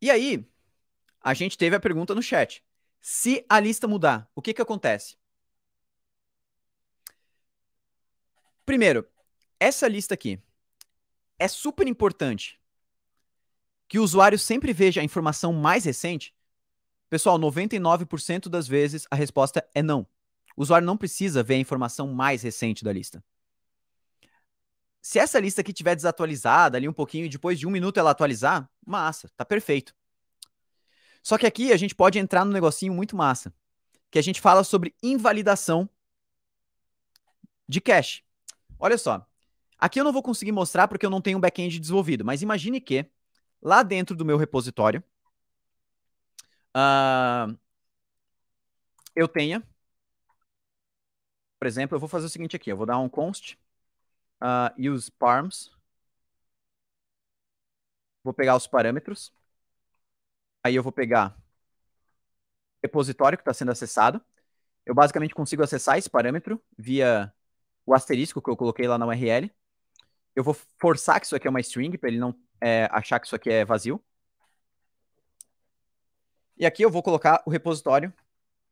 E aí, a gente teve a pergunta no chat. Se a lista mudar, o que, que acontece? Primeiro, essa lista aqui é super importante que o usuário sempre veja a informação mais recente. Pessoal, 99% das vezes a resposta é não. O usuário não precisa ver a informação mais recente da lista. Se essa lista aqui tiver desatualizada ali um pouquinho, depois de um minuto ela atualizar, massa, tá perfeito. Só que aqui a gente pode entrar num negocinho muito massa, que a gente fala sobre invalidação de cache. Olha só, aqui eu não vou conseguir mostrar porque eu não tenho um back-end desenvolvido, mas imagine que lá dentro do meu repositório uh, eu tenha, por exemplo, eu vou fazer o seguinte aqui, eu vou dar um const uh, e os Vou pegar os parâmetros. Aí eu vou pegar o repositório que está sendo acessado. Eu basicamente consigo acessar esse parâmetro via o asterisco que eu coloquei lá na URL. Eu vou forçar que isso aqui é uma string, para ele não é, achar que isso aqui é vazio. E aqui eu vou colocar o repositório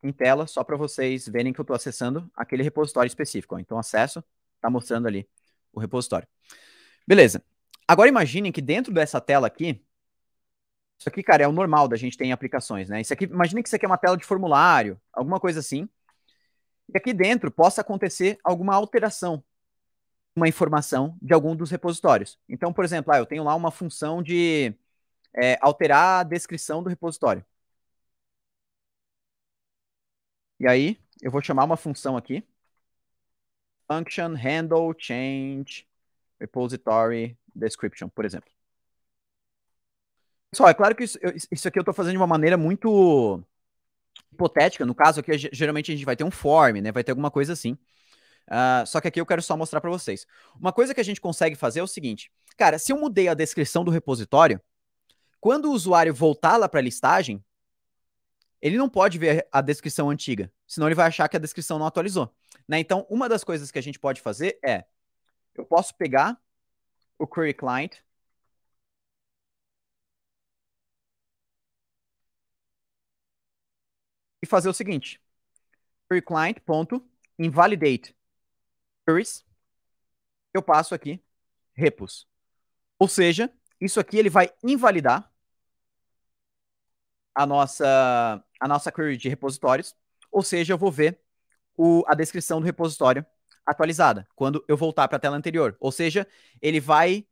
em tela, só para vocês verem que eu estou acessando aquele repositório específico. Ó. Então, acesso, está mostrando ali o repositório. Beleza. Agora imaginem que dentro dessa tela aqui, isso aqui, cara, é o normal da gente ter em aplicações, né? Isso aqui, imagine que isso aqui é uma tela de formulário, alguma coisa assim. E aqui dentro possa acontecer alguma alteração, uma informação de algum dos repositórios. Então, por exemplo, ah, eu tenho lá uma função de é, alterar a descrição do repositório. E aí, eu vou chamar uma função aqui function handle change repository description, por exemplo. Pessoal, é claro que isso, isso aqui eu estou fazendo de uma maneira muito hipotética. No caso aqui, geralmente a gente vai ter um form, né? Vai ter alguma coisa assim. Uh, só que aqui eu quero só mostrar para vocês. Uma coisa que a gente consegue fazer é o seguinte. Cara, se eu mudei a descrição do repositório, quando o usuário voltar lá para a listagem, ele não pode ver a descrição antiga, senão ele vai achar que a descrição não atualizou. Né? Então, uma das coisas que a gente pode fazer é, eu posso pegar o query client, e fazer o seguinte, query client ponto invalidate queries, eu passo aqui repos. Ou seja, isso aqui ele vai invalidar a nossa, a nossa query de repositórios, ou seja, eu vou ver o, a descrição do repositório atualizada, quando eu voltar para a tela anterior. Ou seja, ele vai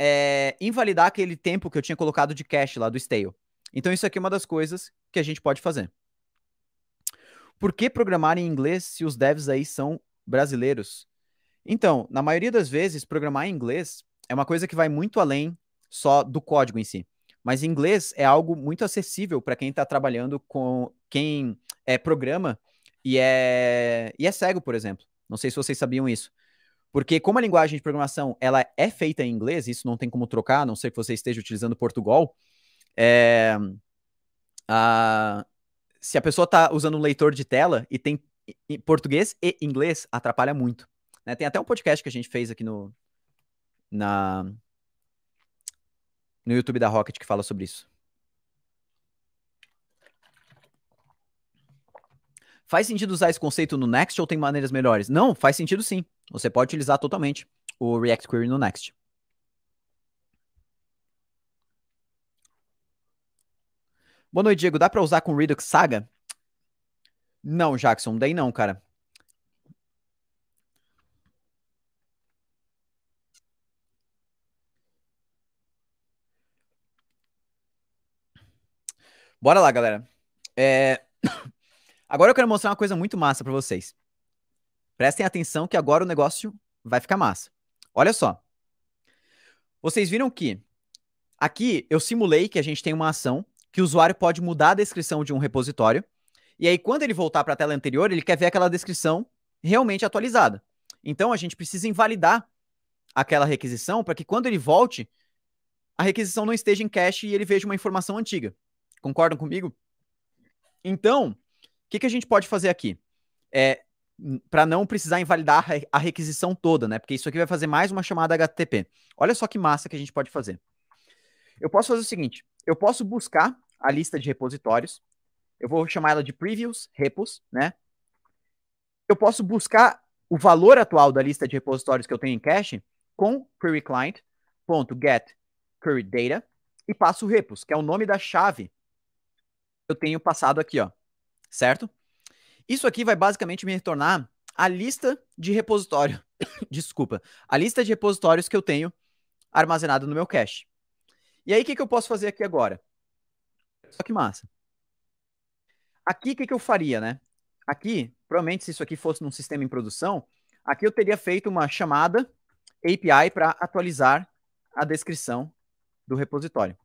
é, invalidar aquele tempo que eu tinha colocado de cache lá do stale. Então, isso aqui é uma das coisas que a gente pode fazer. Por que programar em inglês se os devs aí são brasileiros? Então, na maioria das vezes, programar em inglês é uma coisa que vai muito além só do código em si. Mas inglês é algo muito acessível para quem está trabalhando com quem é, programa e é, e é cego, por exemplo. Não sei se vocês sabiam isso. Porque como a linguagem de programação ela é feita em inglês, isso não tem como trocar, a não ser que você esteja utilizando Portugal, é, a, se a pessoa está usando um leitor de tela e tem português e inglês, atrapalha muito. Né? Tem até um podcast que a gente fez aqui no, na, no YouTube da Rocket que fala sobre isso. Faz sentido usar esse conceito no Next ou tem maneiras melhores? Não, faz sentido sim. Você pode utilizar totalmente o React Query no Next. Boa noite, Diego. Dá para usar com Redux Saga? Não, Jackson, daí não, cara. Bora lá, galera. É... Agora eu quero mostrar uma coisa muito massa para vocês. Prestem atenção que agora o negócio vai ficar massa. Olha só. Vocês viram que aqui eu simulei que a gente tem uma ação que o usuário pode mudar a descrição de um repositório. E aí, quando ele voltar para a tela anterior, ele quer ver aquela descrição realmente atualizada. Então, a gente precisa invalidar aquela requisição para que quando ele volte, a requisição não esteja em cache e ele veja uma informação antiga. Concordam comigo? Então, que, que a gente pode fazer aqui? É, para não precisar invalidar a requisição toda, né? Porque isso aqui vai fazer mais uma chamada HTTP. Olha só que massa que a gente pode fazer. Eu posso fazer o seguinte, eu posso buscar a lista de repositórios, eu vou chamar ela de previews, repos, né? Eu posso buscar o valor atual da lista de repositórios que eu tenho em cache com query client.get query data e passo repos, que é o nome da chave que eu tenho passado aqui, ó, certo? Isso aqui vai basicamente me retornar a lista de repositório, desculpa, a lista de repositórios que eu tenho armazenado no meu cache. E aí, o que, que eu posso fazer aqui agora? Só que massa. Aqui, o que, que eu faria, né? Aqui, provavelmente, se isso aqui fosse num sistema em produção, aqui eu teria feito uma chamada API para atualizar a descrição do repositório.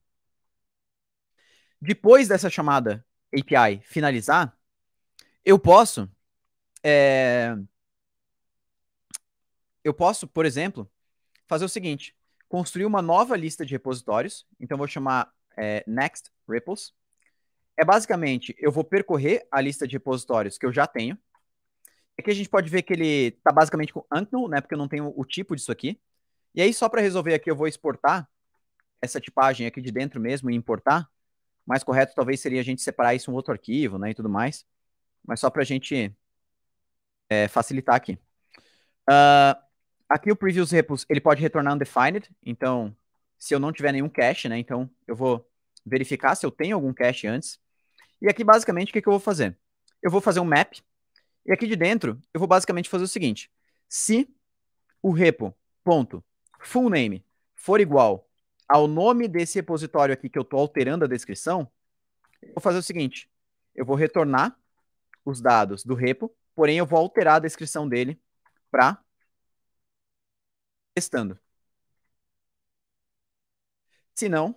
Depois dessa chamada API finalizar, eu posso. É, eu posso, por exemplo, fazer o seguinte: construir uma nova lista de repositórios. Então, eu vou chamar é, Next Ripples. É basicamente, eu vou percorrer a lista de repositórios que eu já tenho. Aqui a gente pode ver que ele está basicamente com unknown, né? Porque eu não tenho o tipo disso aqui. E aí, só para resolver aqui, eu vou exportar essa tipagem aqui de dentro mesmo e importar mais correto talvez seria a gente separar isso em um outro arquivo, né, e tudo mais. Mas só para a gente é, facilitar aqui. Uh, aqui o previews repos, ele pode retornar undefined, então se eu não tiver nenhum cache, né, então eu vou verificar se eu tenho algum cache antes. E aqui basicamente o que, que eu vou fazer? Eu vou fazer um map, e aqui de dentro eu vou basicamente fazer o seguinte, se o repo ponto full name for igual ao nome desse repositório aqui que eu estou alterando a descrição, vou fazer o seguinte: eu vou retornar os dados do repo, porém eu vou alterar a descrição dele para testando. Se não,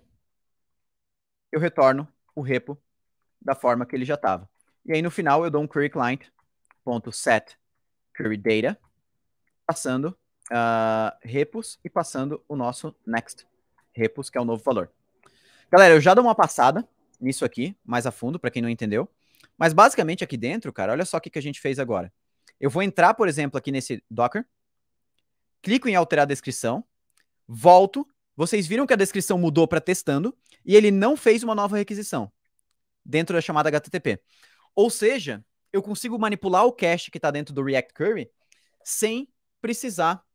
eu retorno o repo da forma que ele já estava. E aí no final eu dou um query client.set query data, passando uh, repos e passando o nosso next repos, que é o novo valor. Galera, eu já dou uma passada nisso aqui, mais a fundo, para quem não entendeu. Mas basicamente aqui dentro, cara, olha só o que, que a gente fez agora. Eu vou entrar, por exemplo, aqui nesse Docker, clico em alterar a descrição, volto, vocês viram que a descrição mudou para testando, e ele não fez uma nova requisição dentro da chamada HTTP. Ou seja, eu consigo manipular o cache que está dentro do React Query sem precisar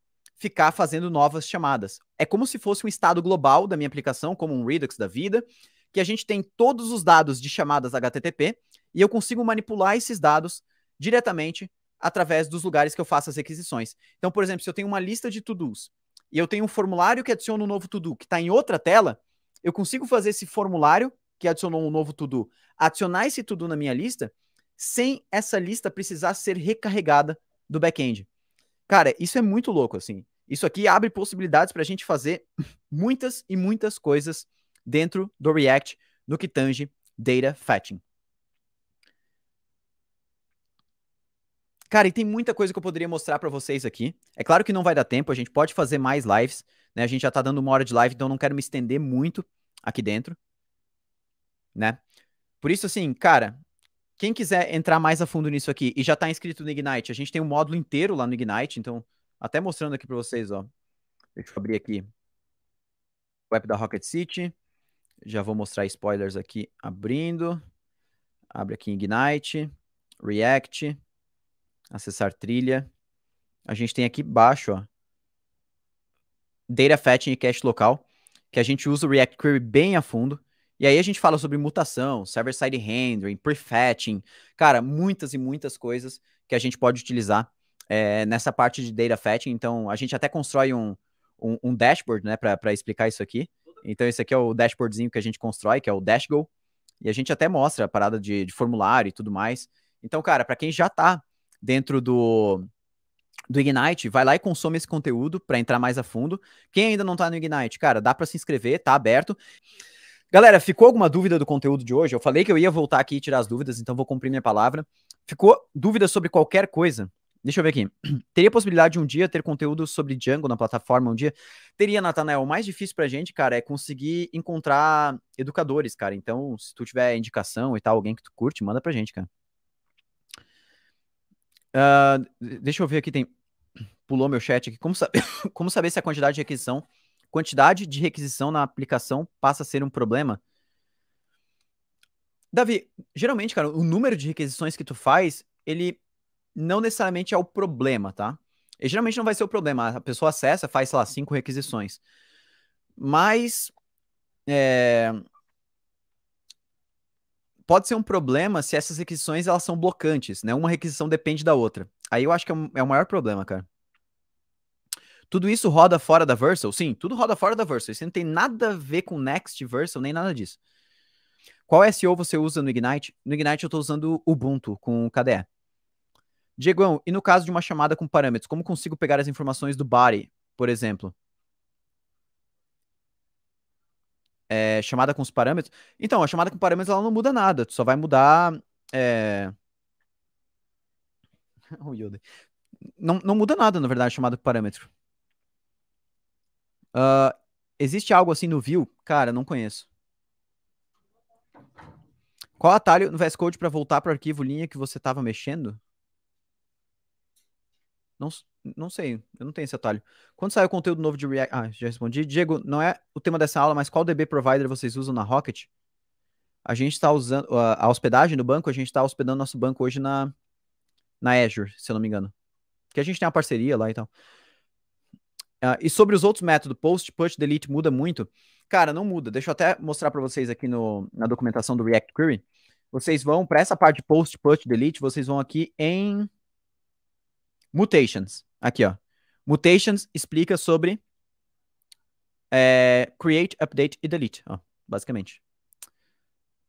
ficar fazendo novas chamadas. É como se fosse um estado global da minha aplicação, como um Redux da vida, que a gente tem todos os dados de chamadas HTTP e eu consigo manipular esses dados diretamente através dos lugares que eu faço as requisições. Então, por exemplo, se eu tenho uma lista de to-dos e eu tenho um formulário que adiciona um novo to-do que está em outra tela, eu consigo fazer esse formulário que adicionou um novo to-do, adicionar esse to-do na minha lista sem essa lista precisar ser recarregada do back-end. Cara, isso é muito louco, assim. Isso aqui abre possibilidades para a gente fazer muitas e muitas coisas dentro do React no que tange data fetching. Cara, e tem muita coisa que eu poderia mostrar para vocês aqui. É claro que não vai dar tempo, a gente pode fazer mais lives, né? A gente já está dando uma hora de live, então não quero me estender muito aqui dentro, né? Por isso assim, cara, quem quiser entrar mais a fundo nisso aqui e já está inscrito no Ignite, a gente tem um módulo inteiro lá no Ignite, então até mostrando aqui para vocês, ó. Deixa eu abrir aqui o app da Rocket City. Já vou mostrar spoilers aqui abrindo. Abre aqui Ignite, React, acessar trilha. A gente tem aqui embaixo ó, Data Fetching e Cache Local, que a gente usa o React Query bem a fundo. E aí a gente fala sobre mutação, server-side rendering, prefetching, cara, muitas e muitas coisas que a gente pode utilizar é, nessa parte de data fetching. Então, a gente até constrói um, um, um dashboard, né, para explicar isso aqui. Então, esse aqui é o dashboardzinho que a gente constrói, que é o DashGo. E a gente até mostra a parada de, de formulário e tudo mais. Então, cara, para quem já está dentro do, do Ignite, vai lá e consome esse conteúdo para entrar mais a fundo. Quem ainda não está no Ignite, cara, dá para se inscrever, tá aberto. Galera, ficou alguma dúvida do conteúdo de hoje? Eu falei que eu ia voltar aqui e tirar as dúvidas, então vou cumprir minha palavra. Ficou dúvida sobre qualquer coisa? Deixa eu ver aqui. Teria possibilidade de um dia ter conteúdo sobre Django na plataforma um dia? Teria, Natanael. O mais difícil pra gente, cara, é conseguir encontrar educadores, cara. Então, se tu tiver indicação e tal, alguém que tu curte, manda pra gente, cara. Uh, deixa eu ver aqui, tem. Pulou meu chat aqui. Como, saber, como saber se a quantidade de requisição. Quantidade de requisição na aplicação passa a ser um problema? Davi, geralmente, cara, o número de requisições que tu faz, ele não necessariamente é o problema, tá? E geralmente não vai ser o problema. A pessoa acessa, faz, sei lá, cinco requisições. Mas. É... Pode ser um problema se essas requisições elas são blocantes, né? Uma requisição depende da outra. Aí eu acho que é, o é maior problema, cara. Tudo isso roda fora da Versal? Sim, tudo roda fora da Versal. Isso não tem nada a ver com Next, Versal, nem nada disso. Qual SEO você usa no Ignite? No Ignite eu estou usando Ubuntu com KDE. Diego, e no caso de uma chamada com parâmetros, como consigo pegar as informações do body, por exemplo? É, chamada com os parâmetros. Então, a chamada com parâmetros ela não muda nada, tu só vai mudar. É... não, não muda nada, na verdade, a chamada com parâmetro. Uh, existe algo assim no view? Cara, não conheço. Qual atalho no VS Code para voltar para o arquivo linha que você estava mexendo? Não, não sei, eu não tenho esse atalho. Quando sai o conteúdo novo de React. Ah, já respondi. Diego, não é o tema dessa aula, mas qual DB provider vocês usam na Rocket? A gente está usando. A hospedagem do banco, a gente está hospedando nosso banco hoje na, na Azure, se eu não me engano. Porque a gente tem uma parceria lá e então. tal. Uh, e sobre os outros métodos, post, put, delete, muda muito? Cara, não muda. Deixa eu até mostrar para vocês aqui no, na documentação do React Query. Vocês vão para essa parte de post, put, delete, vocês vão aqui em Mutations. Aqui, ó. Mutations explica sobre é, create, update e delete, ó, basicamente.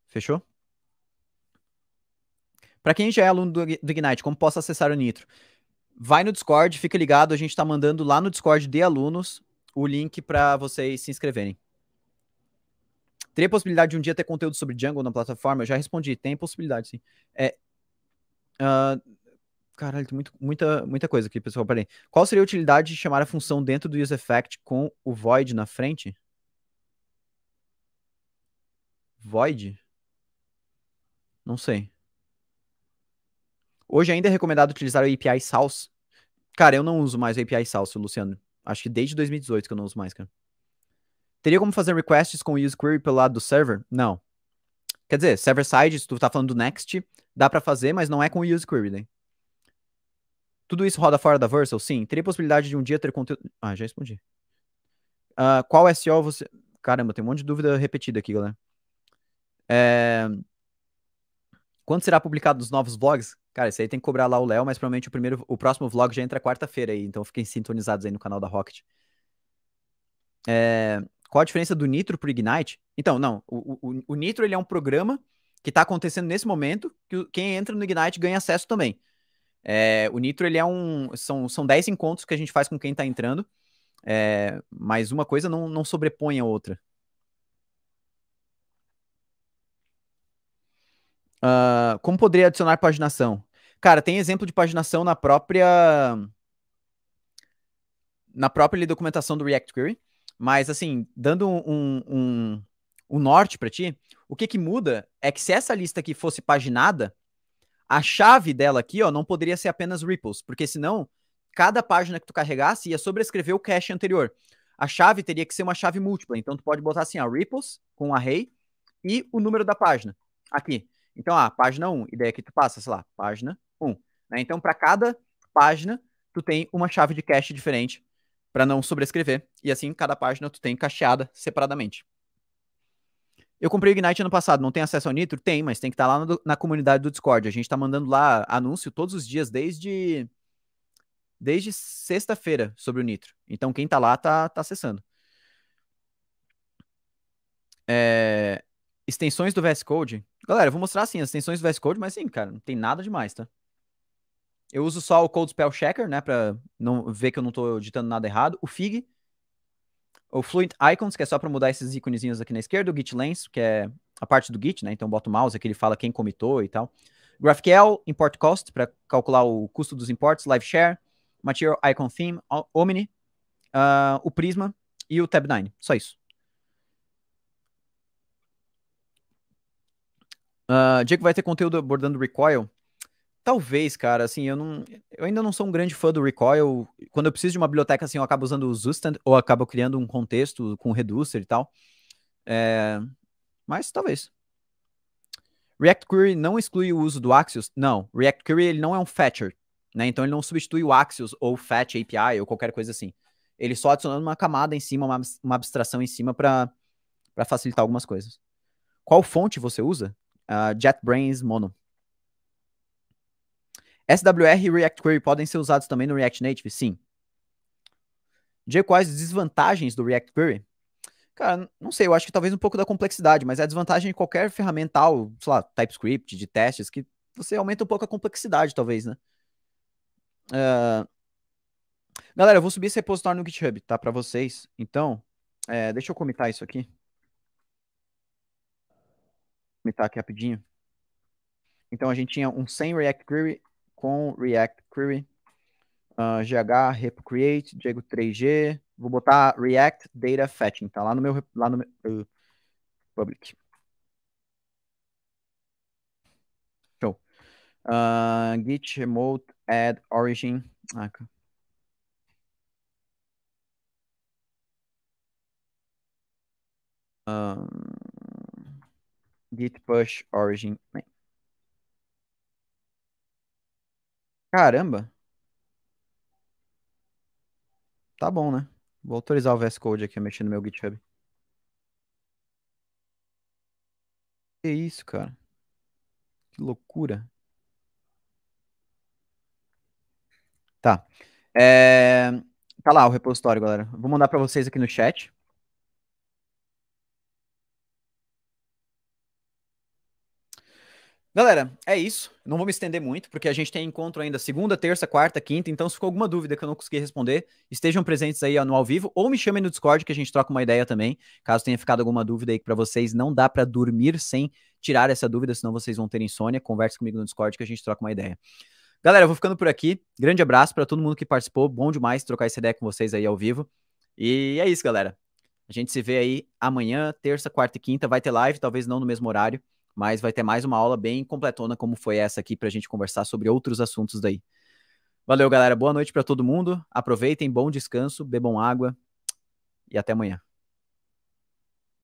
Fechou? Para quem já é aluno do, do Ignite, como posso acessar o Nitro? Vai no Discord, fica ligado, a gente está mandando lá no Discord de alunos o link para vocês se inscreverem. Teria possibilidade de um dia ter conteúdo sobre Django na plataforma? Eu já respondi, tem possibilidade, sim. É, uh, Caralho, tem muito, muita, muita coisa aqui, pessoal. Peraí. Qual seria a utilidade de chamar a função dentro do useEffect com o void na frente? Void? Não sei. Hoje ainda é recomendado utilizar o API Source. Cara, eu não uso mais o API Source, Luciano. Acho que desde 2018 que eu não uso mais, cara. Teria como fazer requests com o useQuery pelo lado do server? Não. Quer dizer, server-side, se tu tá falando do Next, dá para fazer, mas não é com o useQuery, né? Tudo isso roda fora da Versal? Sim. Teria possibilidade de um dia ter conteúdo. Ah, já respondi. Uh, qual SEO você. Caramba, tem um monte de dúvida repetida aqui, galera. É... Quando será publicado os novos vlogs? Cara, isso aí tem que cobrar lá o Léo, mas provavelmente o, primeiro, o próximo vlog já entra quarta-feira aí, então fiquem sintonizados aí no canal da Rocket. É... Qual a diferença do Nitro pro Ignite? Então, não, o, o, o Nitro ele é um programa que está acontecendo nesse momento, que quem entra no Ignite ganha acesso também. É, o Nitro, ele é um. São, são 10 encontros que a gente faz com quem tá entrando. É, mas uma coisa não, não sobrepõe a outra. Uh, como poderia adicionar paginação? Cara, tem exemplo de paginação na própria. Na própria documentação do React Query. Mas, assim, dando um, um, um norte para ti, o que, que muda é que se essa lista aqui fosse paginada, a chave dela aqui, ó, não poderia ser apenas ripples, porque senão cada página que tu carregasse ia sobrescrever o cache anterior. A chave teria que ser uma chave múltipla, então tu pode botar assim, ripples com um array e o número da página aqui. Então, a ah, página 1, ideia que tu passa, sei lá, página 1. Né? Então, para cada página, tu tem uma chave de cache diferente para não sobrescrever. E assim, cada página tu tem cacheada separadamente. Eu comprei o Ignite ano passado, não tem acesso ao Nitro? Tem, mas tem que estar tá lá no, na comunidade do Discord. A gente tá mandando lá anúncio todos os dias, desde, desde sexta-feira, sobre o Nitro. Então quem tá lá tá, tá acessando. É... Extensões do VS Code. Galera, eu vou mostrar assim as extensões do VS Code, mas sim, cara, não tem nada demais, tá? Eu uso só o Code Spell Checker, né, pra não ver que eu não tô digitando nada errado. O Fig, o Fluent Icons, que é só para mudar esses íconezinhos aqui na esquerda, o Git Lens, que é a parte do Git, né? Então bota o mouse aqui, ele fala quem comitou e tal. GraphQL, Import Cost, para calcular o custo dos imports, Live Share, Material Icon Theme, Omni, uh, o Prisma e o Tab 9. Só isso. Uh, Diego vai ter conteúdo abordando Recoil Talvez, cara, assim, eu não. Eu ainda não sou um grande fã do Recoil. Quando eu preciso de uma biblioteca, assim, eu acabo usando o Zustand ou acabo criando um contexto com o reducer e tal. É... Mas talvez. React Query não exclui o uso do Axios? Não. React Query ele não é um fetcher, né? Então ele não substitui o Axios ou o Fetch API ou qualquer coisa assim. Ele só adicionando uma camada em cima, uma, uma abstração em cima para facilitar algumas coisas. Qual fonte você usa? Uh, JetBrains Mono. SWR e React Query podem ser usados também no React Native? Sim. De quais desvantagens do React Query? Cara, não sei, eu acho que talvez um pouco da complexidade, mas é a desvantagem de qualquer ferramental, sei lá, TypeScript, de testes, que você aumenta um pouco a complexidade, talvez, né? Uh... Galera, eu vou subir esse repositório no GitHub, tá? Pra vocês. Então, é, deixa eu comitar isso aqui. Comitar aqui rapidinho. Então, a gente tinha um sem React Query com React Query, uh, ah, GH, Repo Create, Diego 3G. Vou botar React Data Fetching, tá lá no meu, lá no meu, uh, public. Show. Uh, Git Remote Add Origin. Ah, um, ah, git push origin main. Caramba. Tá bom, né? Vou autorizar o VS Code aqui, mexendo no meu GitHub. Que isso, cara? Que loucura. Tá. É... Tá lá o repositório, galera. Vou mandar para vocês aqui no chat. Galera, é isso. Não vou me estender muito, porque a gente tem encontro ainda segunda, terça, quarta, quinta. Então, se ficou alguma dúvida que eu não consegui responder, estejam presentes aí no ao vivo ou me chamem no Discord que a gente troca uma ideia também. Caso tenha ficado alguma dúvida aí para vocês, não dá para dormir sem tirar essa dúvida, senão vocês vão ter insônia. Converse comigo no Discord que a gente troca uma ideia. Galera, eu vou ficando por aqui. Grande abraço para todo mundo que participou. Bom demais trocar essa ideia com vocês aí ao vivo. E é isso, galera. A gente se vê aí amanhã, terça, quarta e quinta. Vai ter live, talvez não no mesmo horário mas vai ter mais uma aula bem completona, como foi essa aqui, para a gente conversar sobre outros assuntos daí. Valeu, galera. Boa noite para todo mundo. Aproveitem, bom descanso, bebam água e até amanhã.